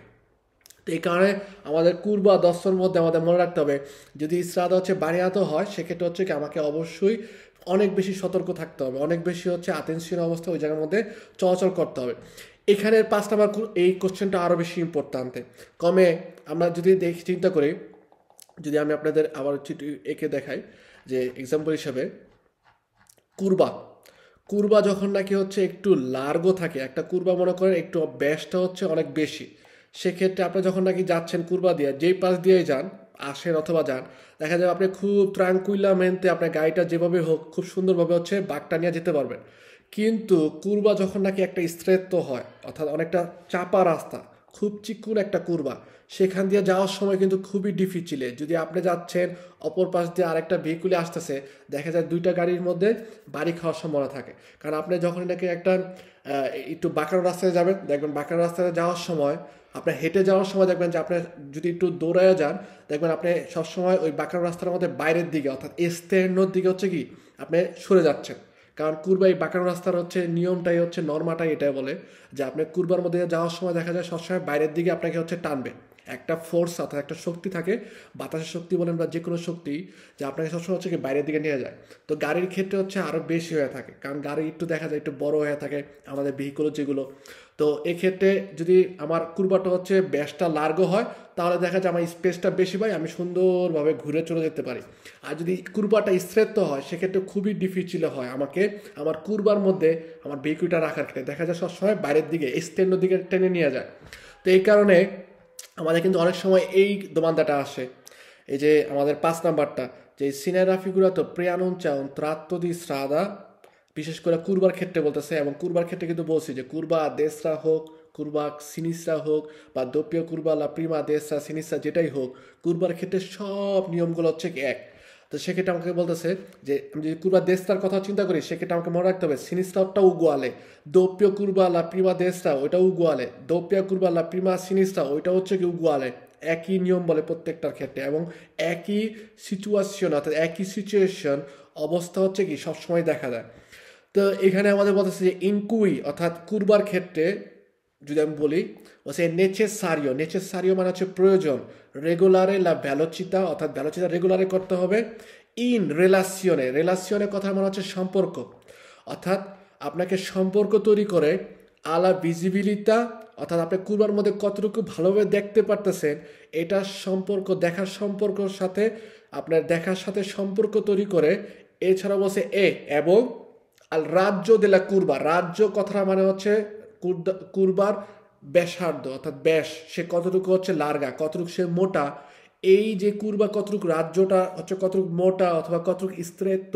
তো এই কারণে আমাদের কুরবা দশর মধ্যে আমাদের মনে রাখতে হবে যদি ইসরাদ হচ্ছে বাড়িয়াত হয় সেক্ষেত্রে হচ্ছে কি আমাকে অবশ্যই অনেক বেশি সতর্ক থাকতে হবে অনেক বেশি হচ্ছে আতেনশীল অবস্থা ওই জায়গার মধ্যে চলাচল করতে হবে এখানে পাঁচ নাম্বার এই কোশ্চেনটা আরও বেশি ইম্পর্ট্যান্ট কমে আমরা যদি দেখি চিন্তা করি যদি আমি আপনাদের আবার একে দেখাই যে এক্সাম্পল হিসাবে কুরবা কুরবা যখন নাকি হচ্ছে একটু লার্গো থাকে একটা কুরবা মনে করেন একটু ব্যাসটা হচ্ছে অনেক বেশি সেক্ষেত্রে আপনি যখন নাকি যাচ্ছেন কুরবা দিয়ে যেই পাশ দিয়েই যান আসেন অথবা যান দেখা যাবে আপনি খুব ট্রাঙ্কুইলা মেনতে আপনার গাড়িটা যেভাবে হোক খুব সুন্দরভাবে হচ্ছে বাঘটা নিয়ে যেতে পারবেন কিন্তু কুরবা যখন নাকি একটা স্ত্রেত্ব হয় অর্থাৎ অনেকটা চাপা রাস্তা খুব চিকুন একটা কুরবা সেখান দিয়ে যাওয়ার সময় কিন্তু খুবই ডিফিচিলে যদি আপনি যাচ্ছেন অপর পাশ দিয়ে আরেকটা ভেহিকুলে আসতেছে দেখা যায় দুইটা গাড়ির মধ্যে বাড়ি খাওয়ার সম্ভাবনা থাকে কারণ আপনি যখন নাকি একটা একটু বাঁকানো রাস্তায় যাবেন দেখবেন বাঁকানো রাস্তায় যাওয়ার সময় আপনার হেঁটে যাওয়ার সময় দেখবেন যে আপনি যদি একটু দৌড়ায় যান দেখবেন আপনি সবসময় ওই বাঁকানো রাস্তার মধ্যে বাইরের দিকে অর্থাৎ এস্তেন্নর দিকে হচ্ছে কি আপনি সরে যাচ্ছেন কারণ কুরবা এই বাঁকানো রাস্তার হচ্ছে নিয়মটাই হচ্ছে নর্মাটাই এটাই বলে যে আপনি কুরবার মধ্যে যাওয়ার সময় দেখা যায় সবসময় বাইরের দিকে আপনাকে হচ্ছে টানবে একটা ফোর্স অর্থাৎ একটা শক্তি থাকে বাতাসের শক্তি বলেন বা যে কোনো শক্তি যা আপনাকে সবসময় হচ্ছে কি বাইরের দিকে নিয়ে যায় তো গাড়ির ক্ষেত্রে হচ্ছে আরও বেশি হয়ে থাকে কারণ গাড়ি একটু দেখা যায় একটু বড় হয়ে থাকে আমাদের ভেহিকল যেগুলো তো এক্ষেত্রে যদি আমার কুরবাটা হচ্ছে ব্যাসটা লার্গো হয় তাহলে দেখা যায় আমার স্পেসটা বেশি পাই আমি সুন্দরভাবে ঘুরে চলে যেতে পারি আর যদি কুরবাটা স্ত্রেত্ব হয় সেক্ষেত্রে খুবই ডিফিচিল হয় আমাকে আমার কুরবার মধ্যে আমার ভেহিকুলটা রাখার ক্ষেত্রে দেখা যায় সবসময় বাইরের দিকে স্ট্যান্ডের দিকে টেনে নিয়ে যায় তো এই কারণে আমাদের কিন্তু অনেক সময় এই দোমান্দাটা আসে এই যে আমাদের পাঁচ নাম্বারটা যে সিনেরা তো প্রিয়ানন চাউন ত্রাত্তদি শ্রাদা বিশেষ করে কুরবার ক্ষেত্রে বলতেছে এবং কুরবার ক্ষেত্রে কিন্তু বলছি যে কুরবা দেশরা হোক কুরবা সিনিসরা হোক বা দপ্পীয় কুরবা লা প্রিমা দেশরা সিনিসরা যেটাই হোক কুরবার ক্ষেত্রে সব নিয়মগুলো হচ্ছে এক তো সেক্ষেত্রে আমাকে বলতেছে যে আমি যদি কুরবা দেশটার কথা চিন্তা করি সেক্ষেত্রে আমাকে মনে রাখতে হবে সিনিস্টারটা উগোয়ালে দোপ্য কুরবা লা প্রিমা দেশটা ওইটা উগোয়ালে দৌপ্য কুরবা লা প্রিমা সিনিস্টা ওইটা হচ্ছে কি উগোয়ালে একই নিয়ম বলে প্রত্যেকটার ক্ষেত্রে এবং একই সিচুয়েশন অর্থাৎ একই সিচুয়েশন অবস্থা হচ্ছে কি সবসময় দেখা যায় তো এখানে আমাদের বলতেছে যে ইনকুই অর্থাৎ কুরবার ক্ষেত্রে যদি আমি বলি O সারিও নেচেসারিও নেচেসারিও মানে হচ্ছে প্রয়োজন রেগুলারে লা ভ্যালোচিতা অর্থাৎ ভ্যালোচিতা রেগুলারে করতে হবে ইন রিলাসিয়নে রিলাসিয়নে কথা মানে হচ্ছে সম্পর্ক অর্থাৎ আপনাকে সম্পর্ক তৈরি করে আলা ভিজিবিলিতা অর্থাৎ আপনি কুরবার মধ্যে কতটুকু ভালোভাবে দেখতে পারতেছেন এটা সম্পর্ক দেখার সম্পর্কর সাথে আপনার দেখার সাথে সম্পর্ক তৈরি করে এছাড়া বলছে এ এবং আল রাজ্য দেলা কুরবা রাজ্য কথাটা মানে হচ্ছে কুরবার ব্যাসার্ধ অর্থাৎ ব্যাস সে কতটুকু হচ্ছে লার্গা কতটুকু সে মোটা এই যে কুরবা কতটুক রাজ্যটা হচ্ছে কতটুক মোটা অথবা কতটুক স্ত্রেত্ব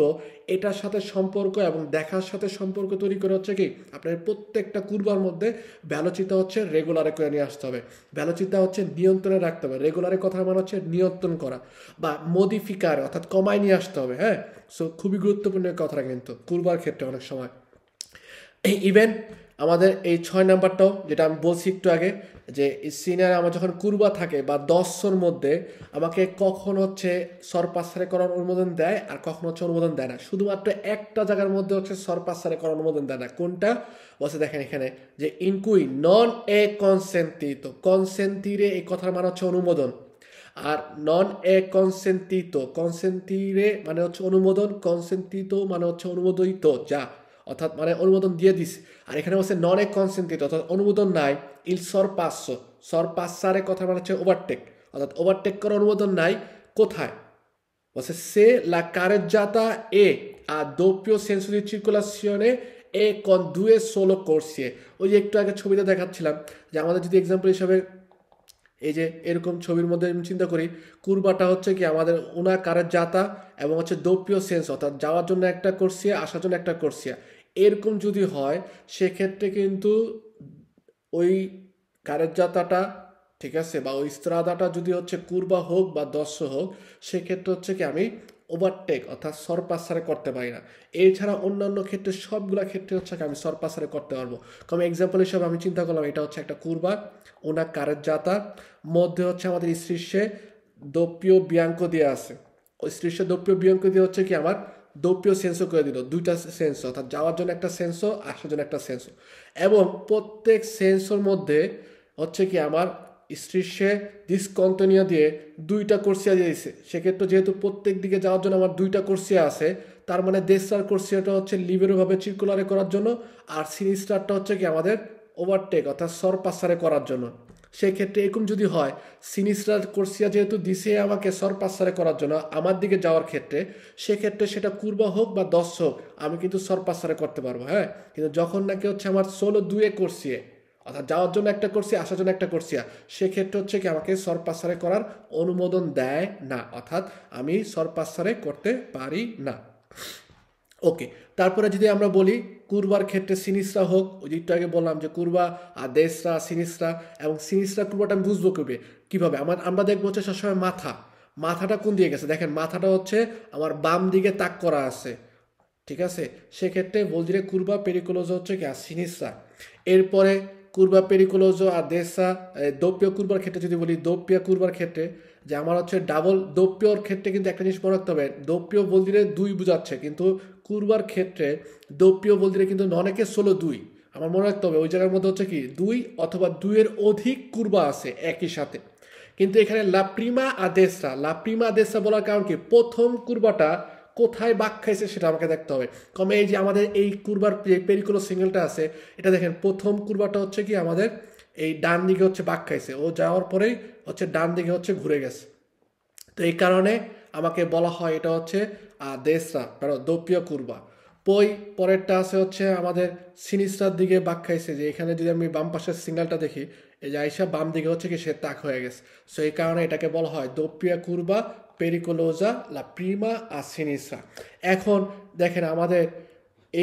এটার সাথে সম্পর্ক এবং দেখার সাথে সম্পর্ক তৈরি করে হচ্ছে কি আপনার প্রত্যেকটা কুরবার মধ্যে ব্যালোচিতা হচ্ছে রেগুলারে করে নিয়ে আসতে হবে ব্যালোচিতা হচ্ছে নিয়ন্ত্রণে রাখতে হবে রেগুলারের কথা মানে হচ্ছে নিয়ন্ত্রণ করা বা মডিফিকার অর্থাৎ কমায় নিয়ে আসতে হবে হ্যাঁ সো খুবই গুরুত্বপূর্ণ কথাটা কিন্তু কুরবার ক্ষেত্রে অনেক সময় ইভেন ইভেন্ট আমাদের এই ছয় নাম্বারটাও যেটা আমি বলছি একটু আগে যে সিনিয়র আমার যখন কুরবা থাকে বা দশর মধ্যে আমাকে কখন হচ্ছে সরপাসারে করার অনুমোদন দেয় আর কখন হচ্ছে অনুমোদন দেয় না শুধুমাত্র একটা জায়গার মধ্যে হচ্ছে সরপাসারে করার অনুমোদন দেয় না কোনটা বসে দেখেন এখানে যে ইনকুই নন এ কনসেন্টিত কনসেন্টিরে এই কথার মানে হচ্ছে অনুমোদন আর নন এ কনসেন্টিত কনসেন্তিরে মানে হচ্ছে অনুমোদন কনসেন্টিত মানে হচ্ছে অনুমোদিত যা অর্থাৎ মানে অনুমোদন দিয়ে দিছে আর এখানে বলছে নন এ কনসেন্টেড অর্থাৎ অনুমোদন নাই ইল সরপাস সারের কথা মানে হচ্ছে ওভারটেক অর্থাৎ ওভারটেক করার অনুমোদন নাই কোথায় বলছে সে লা কারেজাতা এ আর দোপিও সেন্সুরি চিরকুলাসিয়নে এ কন দুয়ে সোলো করছে ওই যে একটু আগে ছবিতে দেখাচ্ছিলাম যে আমাদের যদি এক্সাম্পল হিসাবে এই যে এরকম ছবির মধ্যে আমি চিন্তা করি কুরবাটা হচ্ছে কি আমাদের ওনা কারের যাতা এবং হচ্ছে দোপ্রিয় সেন্স অর্থাৎ যাওয়ার জন্য একটা করছে আসার জন্য একটা করছে এরকম যদি হয় সেক্ষেত্রে কিন্তু ওই কারেজাতাটা যাত্রাটা ঠিক আছে বা ওই স্ত্রাদাটা যদি হচ্ছে কুরবা হোক বা দস্য হোক সেক্ষেত্রে হচ্ছে কি আমি ওভারটেক অর্থাৎ সরপাসারে করতে পারি না এছাড়া অন্যান্য ক্ষেত্রে সবগুলো ক্ষেত্রে হচ্ছে আমি সরপাসারে করতে পারবো কম এক্সাম্পল হিসাবে আমি চিন্তা করলাম এটা হচ্ছে একটা কুরবা ওনা কারের যাতা মধ্যে হচ্ছে আমাদের শীর্ষে দপ্যীয় বিয়াঙ্ক দিয়ে আছে ওই শীর্ষে দপ্যীয় বিয়াঙ্ক দিয়ে হচ্ছে কি আমার দৌপ্রিয় সেন্সর করে দিল দুইটা সেন্সর অর্থাৎ যাওয়ার জন্য একটা সেন্সর আসার জন্য একটা সেন্সর এবং প্রত্যেক সেন্সর মধ্যে হচ্ছে কি আমার সে ডিসকন্টিনিউ দিয়ে দুইটা কোর্সিয়া দিয়ে সেক্ষেত্রে যেহেতু প্রত্যেক দিকে যাওয়ার জন্য আমার দুইটা কোর্সিয়া আছে তার মানে দেশটার কোর্সিয়াটা হচ্ছে লিবেরোভাবে চিরকুলারে করার জন্য আর সিনিস্টারটা হচ্ছে কি আমাদের ওভারটেক অর্থাৎ সরপাসারে করার জন্য সেক্ষেত্রে এরকম যদি হয় সিনিসরা কোর্সিয়া যেহেতু দিছে আমাকে সরপাসারে করার জন্য আমার দিকে যাওয়ার ক্ষেত্রে সেক্ষেত্রে সেটা কুরবা হোক বা দশ হোক আমি কিন্তু সরপাসারে করতে পারবো হ্যাঁ কিন্তু যখন নাকি হচ্ছে আমার ষোলো দুয়ে কোর্সিয়ে অর্থাৎ যাওয়ার জন্য একটা করছি আসার জন্য একটা কোর্সিয়া সেক্ষেত্রে হচ্ছে কি আমাকে সরপাসারে করার অনুমোদন দেয় না অর্থাৎ আমি সরপাসারে করতে পারি না ওকে তারপরে যদি আমরা বলি কুরবার ক্ষেত্রে সিনিসরা হোক ওই যে একটু আগে বললাম যে কুরবা আর দেশরা সিনিসরা এবং সিনিসরা কুরবাটা আমি বুঝবো কবে কীভাবে আমার আমরা দেখবো হচ্ছে সবসময় মাথা মাথাটা কোন দিয়ে গেছে দেখেন মাথাটা হচ্ছে আমার বাম দিকে তাক করা আছে ঠিক আছে সেক্ষেত্রে রে কুরবা পেরিকোলোজ হচ্ছে কি আর সিনিসরা এরপরে কুরবা পেরিকোলোজ আর দেশরা দৌপ্য কুরবার ক্ষেত্রে যদি বলি দৌপ্য কুরবার ক্ষেত্রে যে আমার হচ্ছে ডাবল দৌপ্যর ক্ষেত্রে কিন্তু একটা জিনিস মনে রাখতে হবে বল দিলে দুই বোঝাচ্ছে কিন্তু কুরবার ক্ষেত্রে দ্রব্যীয় বলতে কিন্তু ননেকে ষোলো দুই আমার মনে রাখতে হবে ওই জায়গার মধ্যে হচ্ছে কি দুই অথবা দুইয়ের অধিক কুরবা আছে একই সাথে কিন্তু এখানে লাপ্রিমা আদেশা লাপ্রিমা আদেশা বলার কারণ কি প্রথম কুরবাটা কোথায় বাক খাইছে সেটা আমাকে দেখতে হবে কমে এই যে আমাদের এই কুরবার পেরিকুলো সিঙ্গেলটা আছে এটা দেখেন প্রথম কুরবাটা হচ্ছে কি আমাদের এই ডান দিকে হচ্ছে বাক খাইছে ও যাওয়ার পরেই হচ্ছে ডান দিকে হচ্ছে ঘুরে গেছে তো এই কারণে আমাকে বলা হয় এটা হচ্ছে আর দেশরা কারণ দোপিয়া কুরবা পই পরেরটা আছে হচ্ছে আমাদের সিনিস্টার দিকে বাক খাইছে যে এখানে যদি আমি বাম পাশের সিঙ্গালটা দেখি এই যে আইসা বাম দিকে হচ্ছে কি সে তাক হয়ে গেছে সো এই কারণে এটাকে বলা হয় দোপিয়া কুরবা পেরিকোলোজা লা প্রিমা আর সিনিসরা এখন দেখেন আমাদের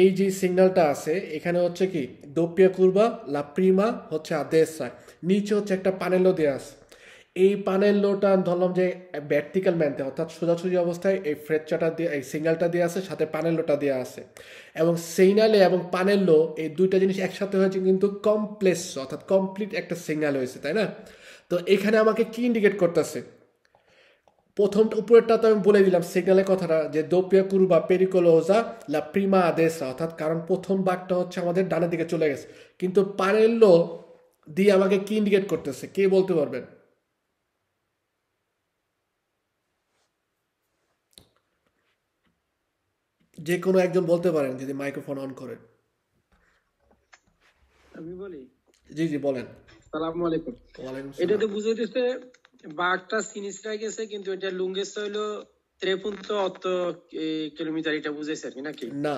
এই যে সিগনালটা আছে এখানে হচ্ছে কি দোপিয়া কুরবা লা প্রিমা হচ্ছে দেশরা নিচে হচ্ছে একটা প্যানেলও দেওয়া আছে এই পানের লোটা ধরলাম যে ব্যাকটিক্যাল ম্যানতে অর্থাৎ সোজাসুজি অবস্থায় এই ফ্রেচাটা দিয়ে এই সিঙ্গালটা দিয়ে আছে সাথে পানের লোটা দিয়ে আছে এবং সেইনালে এবং পানের লো এই দুইটা জিনিস একসাথে হয়েছে কিন্তু কমপ্লেক্স অর্থাৎ কমপ্লিট একটা সিঙ্গাল হয়েছে তাই না তো এখানে আমাকে কি ইন্ডিকেট করতেছে প্রথম উপরেরটা তো আমি বলে দিলাম সিগনালের কথাটা যে দোপিয়া বা পেরিকোলোজা লা প্রিমা আদেশ অর্থাৎ কারণ প্রথম বাঘটা হচ্ছে আমাদের ডানের দিকে চলে গেছে কিন্তু পানের লো দিয়ে আমাকে কি ইন্ডিকেট করতেছে কে বলতে পারবেন যে কোনো একজন বলতে পারেন যদি মাইক্রোফোন অন করেন আমি বলি জি জি বলেন আসসালামু আলাইকুম এটা তো বাঘটা গেছে কিন্তু এটা অত কিলোমিটার এটা বুঝাইছে আর কি নাকি না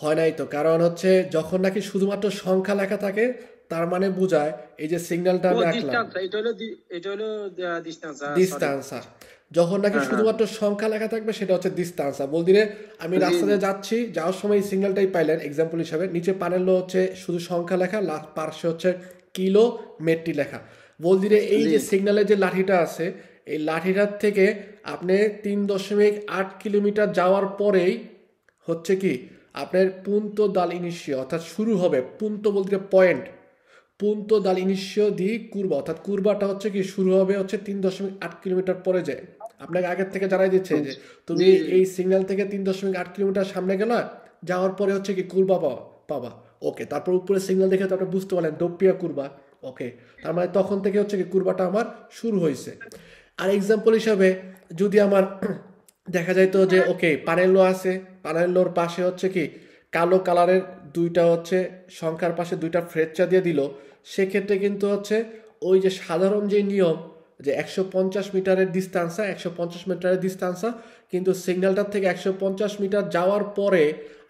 হয় নাই তো কারণ হচ্ছে যখন নাকি শুধুমাত্র সংখ্যা লেখা থাকে তার মানে বোঝায় এই যে সিগন্যালটা আমি আঁকলাম এটা হলো এটা হলো ডিস্টেন্স ডিস্টেন্স যখন নাকি হ্যাঁ, হ্যাঁ। শুধুমাত্র সংখ্যা লেখা থাকবে সেটা হচ্ছে ডিস্টান্স আর বল দিলে আমি রাস্তাতে যাচ্ছি যাওয়ার সময় এই সিগন্যালটাই পাইলেন এক্সাম্পল হিসাবে নিচে প্যানেল হচ্ছে শুধু সংখ্যা লেখা লাস্ট পার্শ্বে হচ্ছে কিলো মেট্রি লেখা বল দিলে এই যে সিগন্যালের যে লাঠিটা আছে এই লাঠিটার থেকে আপনি তিন দশমিক আট কিলোমিটার যাওয়ার পরেই হচ্ছে কি আপনার পুন্ত দাল ইনিশিয় অর্থাৎ শুরু হবে পুন্ত বলতে পয়েন্ট পুন্ত দাল ইনিশিয় দি কুরবা অর্থাৎ কুরবাটা হচ্ছে কি শুরু হবে হচ্ছে তিন দশমিক আট কিলোমিটার পরে যায় আপনাকে আগের থেকে জানাই দিচ্ছে যে তুমি এই সিগন্যাল থেকে তিন দশমিক আট কিলোমিটার সামনে গেলা যাওয়ার পরে হচ্ছে কি কুরবা পাওয়া পাবা ওকে তারপর উপরে সিগন্যাল দেখে তো আপনি বুঝতে পারলেন দোপিয়া কুরবা ওকে তার মানে তখন থেকে হচ্ছে কি কুরবাটা আমার শুরু হয়েছে আর এক্সাম্পল হিসাবে যদি আমার দেখা যায় তো যে ওকে পানেল্লো আছে পানেল্লোর পাশে হচ্ছে কি কালো কালারের দুইটা হচ্ছে সংখ্যার পাশে দুইটা ফ্রেচা দিয়ে দিল সেক্ষেত্রে কিন্তু হচ্ছে ওই যে সাধারণ যে নিয়ম যে একশো পঞ্চাশ মিটারের ডিস্টান্সা একশো পঞ্চাশ মিটারের ডিস্টান্সা কিন্তু সিগন্যালটার থেকে একশো পঞ্চাশ মিটার যাওয়ার পরে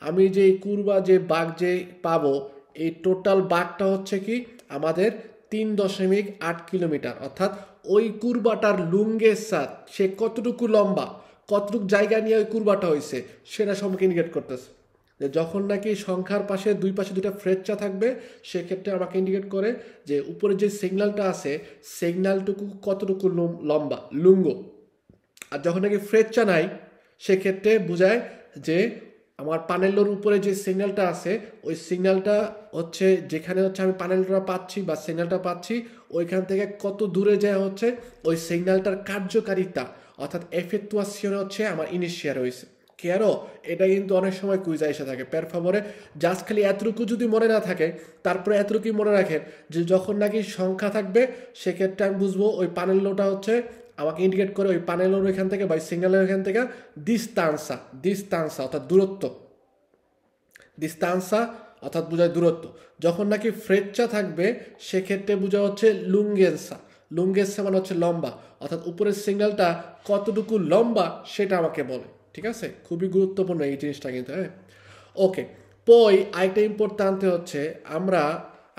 আমি যে কুরবা যে বাঘ যে পাবো এই টোটাল বাঘটা হচ্ছে কি আমাদের তিন দশমিক আট কিলোমিটার অর্থাৎ ওই কুরবাটার লুঙ্গের সাথ সে কতটুকু লম্বা কতটুকু জায়গা নিয়ে ওই কুরবাটা হয়েছে সেটা সম্পর্কে ইন্ডিকেট করতেছে যে যখন নাকি সংখ্যার পাশে দুই পাশে দুটা ফ্রেচা থাকবে সেক্ষেত্রে আমাকে ইন্ডিকেট করে যে উপরে যে সিগনালটা আছে সিগনালটুকু কতটুকু লম্বা লুঙ্গ আর যখন নাকি ফ্রেচা নাই সেক্ষেত্রে বোঝায় যে আমার পানেলোর উপরে যে সিগন্যালটা আছে ওই সিগন্যালটা হচ্ছে যেখানে হচ্ছে আমি পানেলটা পাচ্ছি বা সিগন্যালটা পাচ্ছি ওইখান থেকে কত দূরে যায় হচ্ছে ওই সিগন্যালটার কার্যকারিতা অর্থাৎ এফেক্টুয়াসিয়ন হচ্ছে আমার ইনিশিয়া রয়েছে কেন এটা কিন্তু অনেক সময় কুইজা এসে থাকে প্যার ফাবরে জাস্ট খালি এতটুকু যদি মনে না থাকে তারপরে এতটুকুই মনে রাখেন যে যখন নাকি সংখ্যা থাকবে সেক্ষেত্রে আমি বুঝবো ওই পানের লোটা হচ্ছে আমাকে ইন্ডিকেট করে ওই লোর ওইখান থেকে বা সিগন্যালের ওইখান থেকে দিস্তানসা দিস্তানসা অর্থাৎ দূরত্ব দিস্তানসা অর্থাৎ বোঝায় দূরত্ব যখন নাকি ফ্রেচ্চা থাকবে সেক্ষেত্রে বোঝা হচ্ছে লুঙ্গেসা লুঙ্গেসা মানে হচ্ছে লম্বা অর্থাৎ উপরের সিঙ্গেলটা কতটুকু লম্বা সেটা আমাকে বলে ঠিক আছে খুবই গুরুত্বপূর্ণ এই জিনিসটা কিন্তু হ্যাঁ ওকে পই আরেকটা ইম্পর্টেন্ট হচ্ছে আমরা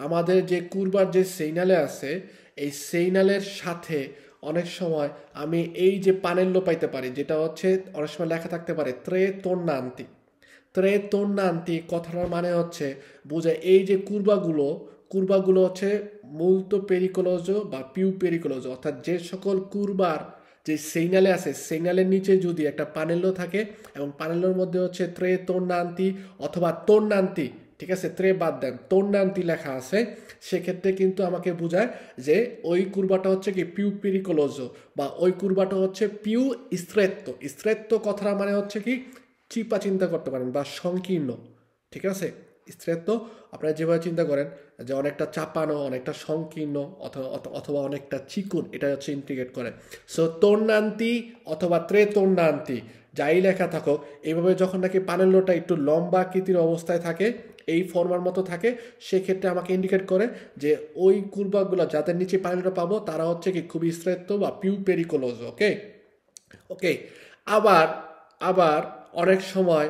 আমাদের যে কুরবার যে সেইনালে আছে এই সেইনালের সাথে অনেক সময় আমি এই যে পানেল্য পাইতে পারি যেটা হচ্ছে অনেক সময় লেখা থাকতে পারে ত্রে তোন্নান্তি ত্রে তোন্নান্তি কথাটার মানে হচ্ছে বোঝায় এই যে কুরবাগুলো কুরবাগুলো হচ্ছে মূলত পেরিকোলজ বা পিউ পেরিকোলজ অর্থাৎ যে সকল কুরবার যে সেইনালে আছে সেইনালের নিচে যদি একটা পানেল্য থাকে এবং পানেল্যর মধ্যে হচ্ছে ত্রে তোর্নান্তি অথবা তোর্নান্তি ঠিক আছে ত্রে বাদ দেন তোর্নান্তি লেখা আছে সেক্ষেত্রে কিন্তু আমাকে বোঝায় যে ওই কুরবাটা হচ্ছে কি পিউ পেরিকোলোজো বা ওই কুরবাটা হচ্ছে পিউ স্ত্রেত্ব স্ত্রেত্ব কথাটা মানে হচ্ছে কি চিপা চিন্তা করতে পারেন বা সংকীর্ণ ঠিক আছে স্ত্রেত্ব আপনারা যেভাবে চিন্তা করেন যে অনেকটা চাপানো অনেকটা সংকীর্ণ অথবা অথবা অনেকটা চিকুন এটা হচ্ছে ইন্টিগ্রেট করে সো তোর্ণান্তি অথবা ত্রে তোর্ণান্তি যাই লেখা থাকুক এইভাবে যখন নাকি পানের লোটা একটু লম্বা আকৃতির অবস্থায় থাকে এই ফর্মার মতো থাকে সেক্ষেত্রে আমাকে ইন্ডিকেট করে যে ওই কুরবাগুলো যাদের নিচে পানিটা পাবো তারা হচ্ছে কি খুবই স্ত্রেত্ব বা পিউ ওকে ওকে আবার আবার অনেক সময়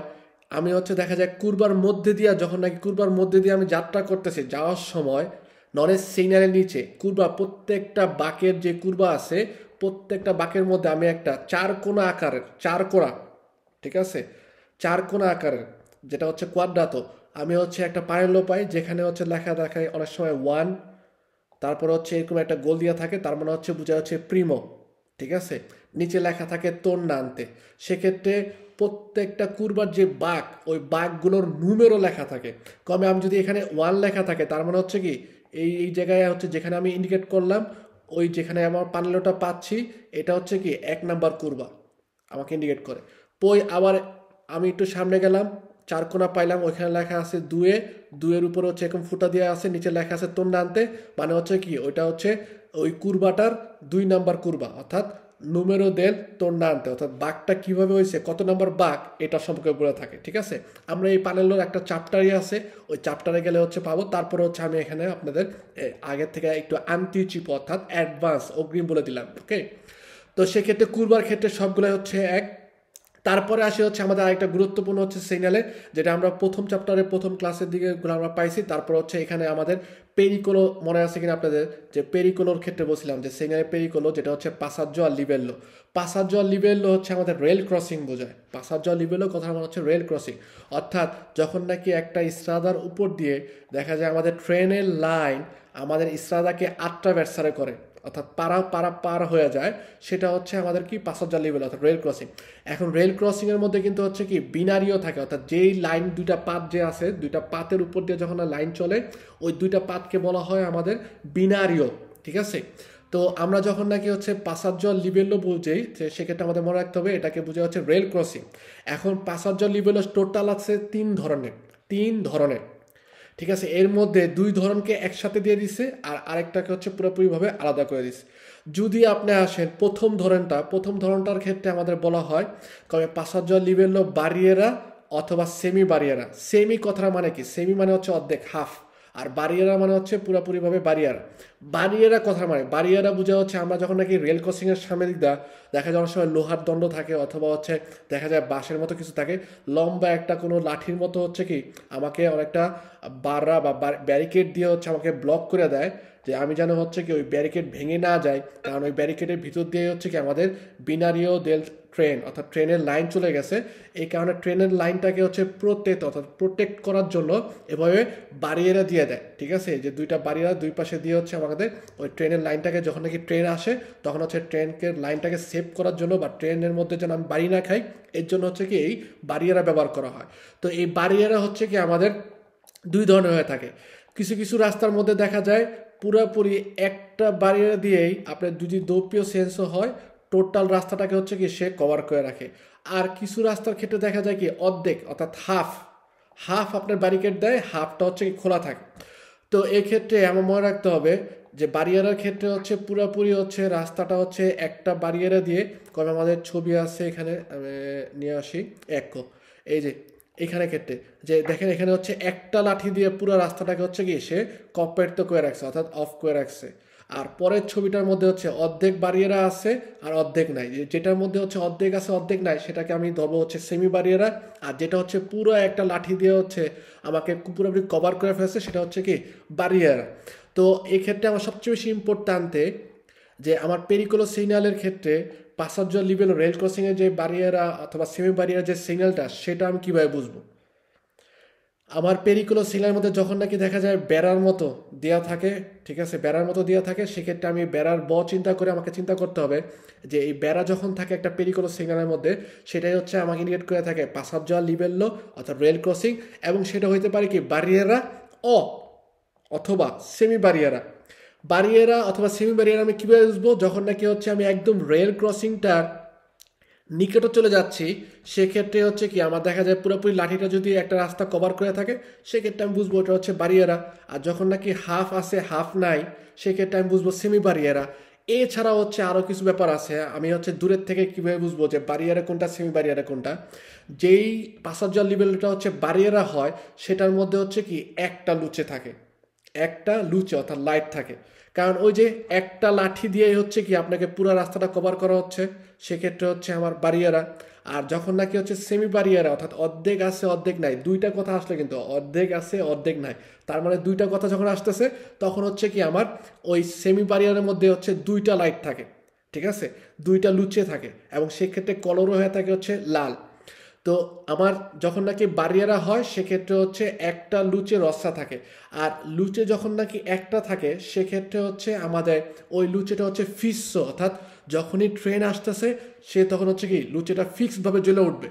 আমি হচ্ছে দেখা যায় কুরবার মধ্যে দিয়া যখন নাকি কুরবার মধ্যে দিয়ে আমি যাত্রা করতেছি যাওয়ার সময় ননের সিগন্যালের নিচে কুরবা প্রত্যেকটা বাকের যে কুরবা আছে প্রত্যেকটা বাকের মধ্যে আমি একটা চার কোনা আকারের চার কোনা ঠিক আছে চার কোনা আকারের যেটা হচ্ছে কোয়াড্রাতো আমি হচ্ছে একটা পায়েলো পাই যেখানে হচ্ছে লেখা দেখায় অনেক সময় ওয়ান তারপর হচ্ছে এরকম একটা গোল দিয়া থাকে তার মানে হচ্ছে বোঝা হচ্ছে প্রিমো ঠিক আছে নিচে লেখা থাকে তোর নানতে সেক্ষেত্রে প্রত্যেকটা কুরবার যে বাঘ ওই বাঘগুলোর নুমেরও লেখা থাকে কমে আমি যদি এখানে ওয়ান লেখা থাকে তার মানে হচ্ছে কি এই এই জায়গায় হচ্ছে যেখানে আমি ইন্ডিকেট করলাম ওই যেখানে আমার পানলোটা পাচ্ছি এটা হচ্ছে কি এক নাম্বার কুরবা আমাকে ইন্ডিকেট করে পই আবার আমি একটু সামনে গেলাম চারকোনা পাইলাম ওইখানে লেখা আছে দুয়ে দুয়ের উপরে হচ্ছে এরকম ফুটা দিয়ে আছে নিচে লেখা আছে তোমরা আনতে মানে হচ্ছে কি ওইটা হচ্ছে ওই কুরবাটার দুই নাম্বার কুরবা অর্থাৎ নুমেরো দেন তোন্ডান্তে অর্থাৎ বাঘটা কীভাবে হয়েছে কত নম্বর বাঘ এটা সম্পর্কে বলে থাকে ঠিক আছে আমরা এই প্যানেলের একটা চ্যাপ্টারই আছে ওই চ্যাপ্টারে গেলে হচ্ছে পাবো তারপরে হচ্ছে আমি এখানে আপনাদের আগের থেকে একটু আন্তিচিপ অর্থাৎ অ্যাডভান্স অগ্রিম বলে দিলাম ওকে তো সেক্ষেত্রে কুরবার ক্ষেত্রে সবগুলো হচ্ছে এক তারপরে আসি হচ্ছে আমাদের আরেকটা গুরুত্বপূর্ণ হচ্ছে সিগনালে যেটা আমরা প্রথম চ্যাপ্টারে প্রথম ক্লাসের দিকে আমরা পাইছি তারপর হচ্ছে এখানে আমাদের পেরিকোলো মনে আছে কিনা আপনাদের যে পেরিকোলোর ক্ষেত্রে বলছিলাম যে সিগনালে পেরিকোলো যেটা হচ্ছে পাসাজ্য আর লিবেল্লো পাসাজ্য আর লিবেল্লো হচ্ছে আমাদের রেল ক্রসিং বোঝায় পাসাজ্য আর লিবেল্লো কথা মনে হচ্ছে রেল ক্রসিং অর্থাৎ যখন নাকি একটা ইস্রাদার উপর দিয়ে দেখা যায় আমাদের ট্রেনের লাইন আমাদের ইসরাদাকে আটটা ব্যাটসারে করে অর্থাৎ পাড়া পাড়া পার হয়ে যায় সেটা হচ্ছে আমাদের কি পাঁচ লেভেল অর্থাৎ রেল ক্রসিং এখন রেল ক্রসিংয়ের মধ্যে কিন্তু হচ্ছে কি বিনারিও থাকে অর্থাৎ যেই লাইন দুইটা পাত যে আছে দুইটা পাতের উপর দিয়ে যখন লাইন চলে ওই দুইটা পাতকে বলা হয় আমাদের বিনারিও ঠিক আছে তো আমরা যখন নাকি হচ্ছে পাসাজ্য লিবেলও বুঝেই সেক্ষেত্রে আমাদের মনে রাখতে হবে এটাকে বুঝে হচ্ছে রেল ক্রসিং এখন জল লিবেলও টোটাল আছে তিন ধরনের তিন ধরনের ঠিক আছে এর মধ্যে দুই ধরনকে একসাথে দিয়ে দিছে আর আরেকটাকে হচ্ছে পুরোপুরিভাবে আলাদা করে দিছে যদি আপনি আসেন প্রথম ধরনটা প্রথম ধরনটার ক্ষেত্রে আমাদের বলা হয় কবে জল লিভেল বাড়িয়েরা অথবা সেমি বাড়িয়েরা সেমি কথাটা মানে কি সেমি মানে হচ্ছে অর্ধেক হাফ আর বারিয়ারা মানে হচ্ছে পুরোপুরিভাবে বারিয়ার বারিয়ারা কথা মানে বারিয়ারা বোঝা হচ্ছে আমরা যখন নাকি রেল ক্রসিংয়ের সামনে দা দেখা যায় অনেক সময় লোহার দণ্ড থাকে অথবা হচ্ছে দেখা যায় বাঁশের মতো কিছু থাকে লম্বা একটা কোনো লাঠির মতো হচ্ছে কি আমাকে অনেকটা বাররা বা ব্যারিকেড দিয়ে হচ্ছে আমাকে ব্লক করে দেয় যে আমি যেন হচ্ছে কি ওই ব্যারিকেড ভেঙে না যায় কারণ ওই ব্যারিকেডের ভিতর দিয়ে হচ্ছে কি আমাদের বিনারীয় দেল ট্রেন অর্থাৎ ট্রেনের লাইন চলে গেছে এই কারণে ট্রেনের লাইনটাকে হচ্ছে প্রোটেক্ট অর্থাৎ প্রোটেক্ট করার জন্য এভাবে বারিয়েরা দিয়ে দেয় ঠিক আছে যে দুইটা বাড়িয়েরা দুই পাশে দিয়ে হচ্ছে আমাদের ওই ট্রেনের লাইনটাকে যখন নাকি ট্রেন আসে তখন হচ্ছে ট্রেনকে লাইনটাকে সেভ করার জন্য বা ট্রেনের মধ্যে যেন আমি বাড়ি না খাই এর জন্য হচ্ছে কি এই বারিয়েরা ব্যবহার করা হয় তো এই বাড়িয়েরা হচ্ছে কি আমাদের দুই ধরনের হয়ে থাকে কিছু কিছু রাস্তার মধ্যে দেখা যায় পুরোপুরি একটা বাড়িয়ে দিয়েই আপনার যদি দৌপ্য সেন্সও হয় টোটাল রাস্তাটাকে হচ্ছে কি সে কভার করে রাখে আর কিছু রাস্তার ক্ষেত্রে দেখা যায় কি অর্ধেক অর্থাৎ হাফ হাফ আপনার ব্যারিকেড দেয় হাফটা হচ্ছে কি খোলা থাকে তো এক্ষেত্রে এমন মনে রাখতে হবে যে বারিয়ারের ক্ষেত্রে হচ্ছে পুরোপুরি হচ্ছে রাস্তাটা হচ্ছে একটা বারিয়ারে দিয়ে কবে আমাদের ছবি আছে এখানে নিয়ে আসি এক এই যে এখানে ক্ষেত্রে যে দেখেন এখানে হচ্ছে একটা লাঠি দিয়ে পুরো রাস্তাটাকে হচ্ছে কি সে কপেট তো করে রাখছে অর্থাৎ অফ করে রাখছে আর পরের ছবিটার মধ্যে হচ্ছে অর্ধেক বারিয়েরা আছে আর অর্ধেক নাই যেটার মধ্যে হচ্ছে অর্ধেক আছে অর্ধেক নাই সেটাকে আমি ধরবো হচ্ছে সেমি বাড়িয়েরা আর যেটা হচ্ছে পুরো একটা লাঠি দিয়ে হচ্ছে আমাকে পুরোপুরি কভার করে ফেলেছে সেটা হচ্ছে কি বাড়িয়েরা তো এক্ষেত্রে আমার সবচেয়ে বেশি ইম্পর্ট্যান্টে যে আমার পেরিকোলো সিগন্যালের ক্ষেত্রে পাসাজ্য লিভেল রেল ক্রসিংয়ের যে বারিয়ারা অথবা সেমি বারিয়ার যে সিগন্যালটা সেটা আমি কীভাবে বুঝবো আমার পেরিকুলো সিলাইয়ের মধ্যে যখন নাকি দেখা যায় বেড়ার মতো দেওয়া থাকে ঠিক আছে বেড়ার মতো দেওয়া থাকে সেক্ষেত্রে আমি বেড়ার ব চিন্তা করে আমাকে চিন্তা করতে হবে যে এই বেড়া যখন থাকে একটা পেরিকুলো সিগন্যালের মধ্যে সেটাই হচ্ছে আমাকে ইন্ডিকেট করে থাকে পাসাব যাওয়া লো অর্থাৎ রেল ক্রসিং এবং সেটা হইতে পারে কি বারিয়েরা অ অথবা সেমি বারিয়েরা বারিয়েরা অথবা সেমি বারিয়েরা আমি কীভাবে বুঝবো যখন নাকি হচ্ছে আমি একদম রেল ক্রসিংটার নিকটও চলে যাচ্ছি সেক্ষেত্রে হচ্ছে কি আমার দেখা যায় পুরোপুরি লাঠিটা যদি একটা রাস্তা কভার করে থাকে সেক্ষেত্রে আমি বুঝবো ওটা হচ্ছে বারিয়ারা আর যখন নাকি হাফ আছে হাফ নাই সেক্ষেত্রে আমি বুঝবো সেমি বারিয়ারা এছাড়াও হচ্ছে আরও কিছু ব্যাপার আছে আমি হচ্ছে দূরের থেকে কীভাবে বুঝবো যে বারিয়ারা কোনটা সেমি বাড়িয়ারা কোনটা যেই পাসার লেভেলটা হচ্ছে বারিয়ারা হয় সেটার মধ্যে হচ্ছে কি একটা লুচে থাকে একটা লুচে অর্থাৎ লাইট থাকে কারণ ওই যে একটা লাঠি দিয়েই হচ্ছে কি আপনাকে পুরো রাস্তাটা কভার করা হচ্ছে সেক্ষেত্রে হচ্ছে আমার বাড়িয়ারা আর যখন নাকি হচ্ছে সেমি বাড়িয়ারা অর্থাৎ অর্ধেক আছে অর্ধেক নাই দুইটা কথা আসলে কিন্তু অর্ধেক আছে অর্ধেক নাই তার মানে দুইটা কথা যখন আসতেছে তখন হচ্ছে কি আমার ওই সেমি বাড়িয়ারের মধ্যে হচ্ছে দুইটা লাইট থাকে ঠিক আছে দুইটা লুচে থাকে এবং সেক্ষেত্রে কলরও হয়ে থাকে হচ্ছে লাল তো আমার যখন নাকি বারিয়ারা হয় সেক্ষেত্রে হচ্ছে একটা লুচে রসা থাকে আর লুচে যখন নাকি একটা থাকে সেক্ষেত্রে হচ্ছে আমাদের ওই লুচেটা হচ্ছে ফিক্স অর্থাৎ যখনই ট্রেন আসতেছে সে তখন হচ্ছে কি লুচেটা ফিক্সডভাবে জ্বলে উঠবে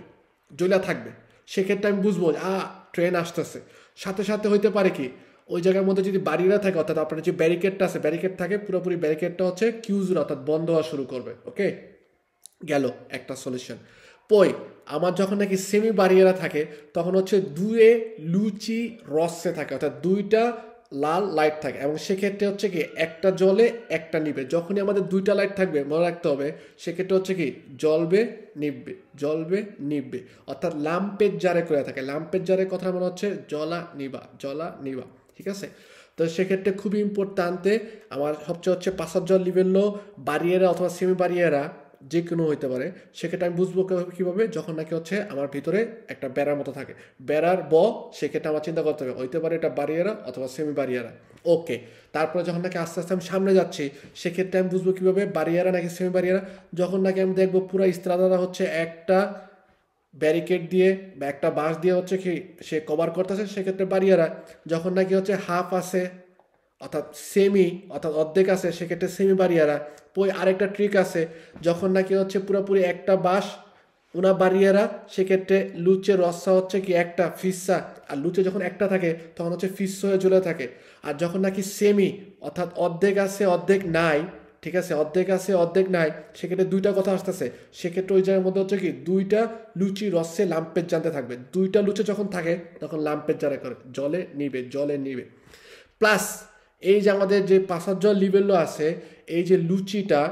জ্বলে থাকবে সেক্ষেত্রে আমি বুঝবো আ ট্রেন আসতেছে সাথে সাথে হইতে পারে কি ওই জায়গার মধ্যে যদি বাড়িরা থাকে অর্থাৎ আপনার যে ব্যারিকেডটা আছে ব্যারিকেড থাকে পুরোপুরি ব্যারিকেডটা হচ্ছে কিউজুর অর্থাৎ বন্ধ হওয়া শুরু করবে ওকে গেল একটা সলিউশন পই আমার যখন নাকি সেমি বারিয়েরা থাকে তখন হচ্ছে দুয়ে লুচি রসে থাকে অর্থাৎ দুইটা লাল লাইট থাকে এবং সেক্ষেত্রে হচ্ছে কি একটা জলে একটা নিবে যখনই আমাদের দুইটা লাইট থাকবে মনে রাখতে হবে সেক্ষেত্রে হচ্ছে কি জলবে নিববে জলবে নিববে অর্থাৎ লাম্পের জারে করে থাকে লাম্পের জারে কথা মনে হচ্ছে জলা নিবা জলা নিবা ঠিক আছে তো সেক্ষেত্রে খুবই ইম্পর্ট্যান্টে আমার সবচেয়ে হচ্ছে পাসার জল লিবেল্লো বারিয়েরা অথবা সেমি বারিয়েরা যে কোনো হইতে পারে সেক্ষেত্রে আমি বুঝবো কীভাবে যখন নাকি হচ্ছে আমার ভিতরে একটা বেড়ার মতো থাকে বেড়ার ব সেক্ষেত্রে আমার চিন্তা করতে হবে হইতে পারে এটা বারিয়ারা অথবা সেমি বারিয়ারা ওকে তারপরে যখন নাকি আস্তে আস্তে আমি সামনে যাচ্ছি সেক্ষেত্রে আমি বুঝবো কীভাবে বারিয়ারা নাকি সেমি বারিয়ারা যখন নাকি আমি দেখবো পুরো ইস্তাদারা হচ্ছে একটা ব্যারিকেড দিয়ে বা একটা বাঁশ দিয়ে হচ্ছে কি সে কভার করতেছে সেক্ষেত্রে বারিয়ারা যখন নাকি হচ্ছে হাফ আছে অর্থাৎ সেমি অর্থাৎ অর্ধেক আছে সেক্ষেত্রে সেমি বারিয়ারা পই আরেকটা ট্রিক আছে যখন নাকি হচ্ছে পুরোপুরি একটা বাস ওনা বারিয়ারা সেক্ষেত্রে লুচে রসা হচ্ছে কি একটা ফিসা আর লুচে যখন একটা থাকে তখন হচ্ছে ফিস হয়ে ঝুলে থাকে আর যখন নাকি সেমি অর্থাৎ অর্ধেক আছে অর্ধেক নাই ঠিক আছে অর্ধেক আছে অর্ধেক নাই সেক্ষেত্রে দুইটা কথা আসতেছে সেক্ষেত্রে ওই জায়গার মধ্যে হচ্ছে কি দুইটা লুচি রসে লাম্পের জানতে থাকবে দুইটা লুচে যখন থাকে তখন লাম্পের জানা করে জলে নিবে জলে নিবে প্লাস এই যে আমাদের যে জল লিবেলো আছে এই যে লুচিটা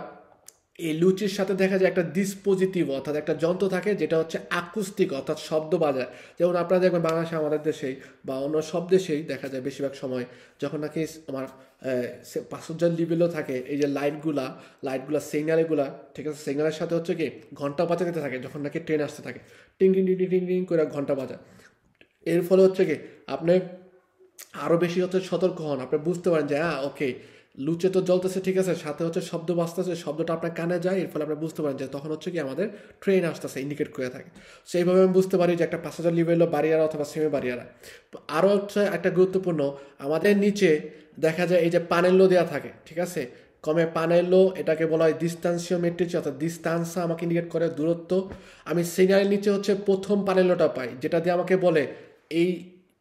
এই লুচির সাথে দেখা যায় একটা ডিসপোজিটিভ অর্থাৎ একটা যন্ত্র থাকে যেটা হচ্ছে আকুস্তিক অর্থাৎ শব্দ বাজায় যেমন আপনারা দেখবেন বাংলাদেশে আমাদের দেশেই বা অন্য সব দেশেই দেখা যায় বেশিরভাগ সময় যখন নাকি আমার পাঁচজন লিবেলও থাকে এই যে লাইটগুলা লাইটগুলা সিগনালগুলা ঠিক আছে সিগনালের সাথে হচ্ছে কি ঘন্টা বাজাতে থাকে যখন নাকি ট্রেন আসতে থাকে টিং টিং টিং টিং টিং করে ঘন্টা বাজায় এর ফলে হচ্ছে কি আপনি আরও বেশি হচ্ছে সতর্ক হন আপনি বুঝতে পারেন যে হ্যাঁ ওকে লুচে তো জ্বলতেছে ঠিক আছে সাথে হচ্ছে শব্দ বাঁচতেছে শব্দটা আপনার কানে যায় এর ফলে আপনি বুঝতে পারেন যে তখন হচ্ছে কি আমাদের ট্রেন আসতেছে ইন্ডিকেট করে থাকে সো এইভাবে আমি বুঝতে পারি যে একটা প্যাসেঞ্জার লিভ এলো বারিয়ারা অথবা সেমি বারিয়ারা আরও হচ্ছে একটা গুরুত্বপূর্ণ আমাদের নিচে দেখা যায় এই যে পানেল্লো দেওয়া থাকে ঠিক আছে কমে পানেল্লো এটাকে বলা হয় ডিস্টান্সিও মেট্রিক্স অর্থাৎ ডিস্টান্সা আমাকে ইন্ডিকেট করে দূরত্ব আমি সিগনালের নিচে হচ্ছে প্রথম পানেল্লোটা পাই যেটা দিয়ে আমাকে বলে এই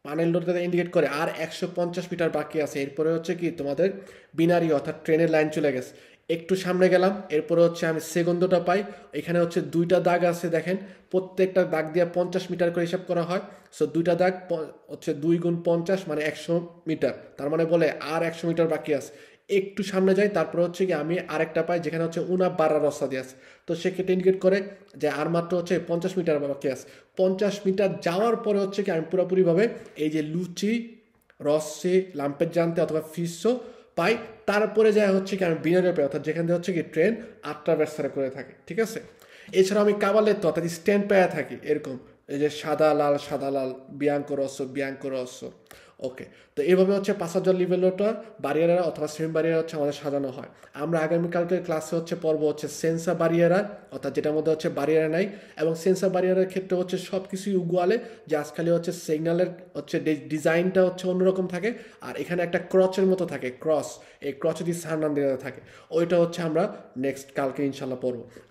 পানেল ডোর ইন্ডিকেট করে আর একশো পঞ্চাশ মিটার বাকি আছে এরপরে হচ্ছে কি তোমাদের বিনারি অর্থাৎ ট্রেনের লাইন চলে গেছে একটু সামনে গেলাম এরপরে হচ্ছে আমি সেগন্ধটা পাই এখানে হচ্ছে দুইটা দাগ আছে দেখেন প্রত্যেকটা দাগ দিয়ে পঞ্চাশ মিটার করে হিসাব করা হয় সো দুইটা দাগ হচ্ছে দুই গুণ পঞ্চাশ মানে একশো মিটার তার মানে বলে আর একশো মিটার বাকি আছে একটু সামনে যাই তারপর হচ্ছে কি আমি আরেকটা পাই যেখানে হচ্ছে উনা বারা রস্তা দিয়ে আস তো সেক্ষেত্রে ইন্ডিকেট করে যে আর মাত্র হচ্ছে পঞ্চাশ মিটার বাকি আছে পঞ্চাশ মিটার যাওয়ার পরে হচ্ছে কি আমি পুরোপুরিভাবে এই যে লুচি রসে লাম্পের জানতে অথবা ফিসও পাই তারপরে যা হচ্ছে কি আমি বিনারে পাই অর্থাৎ যেখান থেকে হচ্ছে কি ট্রেন আটটা ব্যবসারা করে থাকে ঠিক আছে এছাড়া আমি কাবালের তো অর্থাৎ স্ট্যান্ড পেয়ে থাকি এরকম এই যে সাদা লাল সাদা লাল বিয়াঙ্ক রস বিয়াঙ্ক রস ওকে তো এইভাবে হচ্ছে পাঁচ লেভেলটা বারিয়ারা অথবা সেমি বারিয়ারা হচ্ছে আমাদের সাজানো হয় আমরা আগামীকালকে ক্লাসে হচ্ছে পর্ব হচ্ছে সেন্সা বারিয়ারা অর্থাৎ যেটার মধ্যে হচ্ছে বারিয়ারা নাই এবং সেন্সা বারিয়ারের ক্ষেত্রে হচ্ছে সব কিছুই উগোয়ালে যে আজকালে হচ্ছে সিগন্যালের হচ্ছে ডিজাইনটা হচ্ছে অন্যরকম থাকে আর এখানে একটা ক্রচের মতো থাকে ক্রস এই ক্রচ যদি সার নাম দিয়ে থাকে ওইটা হচ্ছে আমরা নেক্সট কালকে ইনশাল্লাহ পড়বো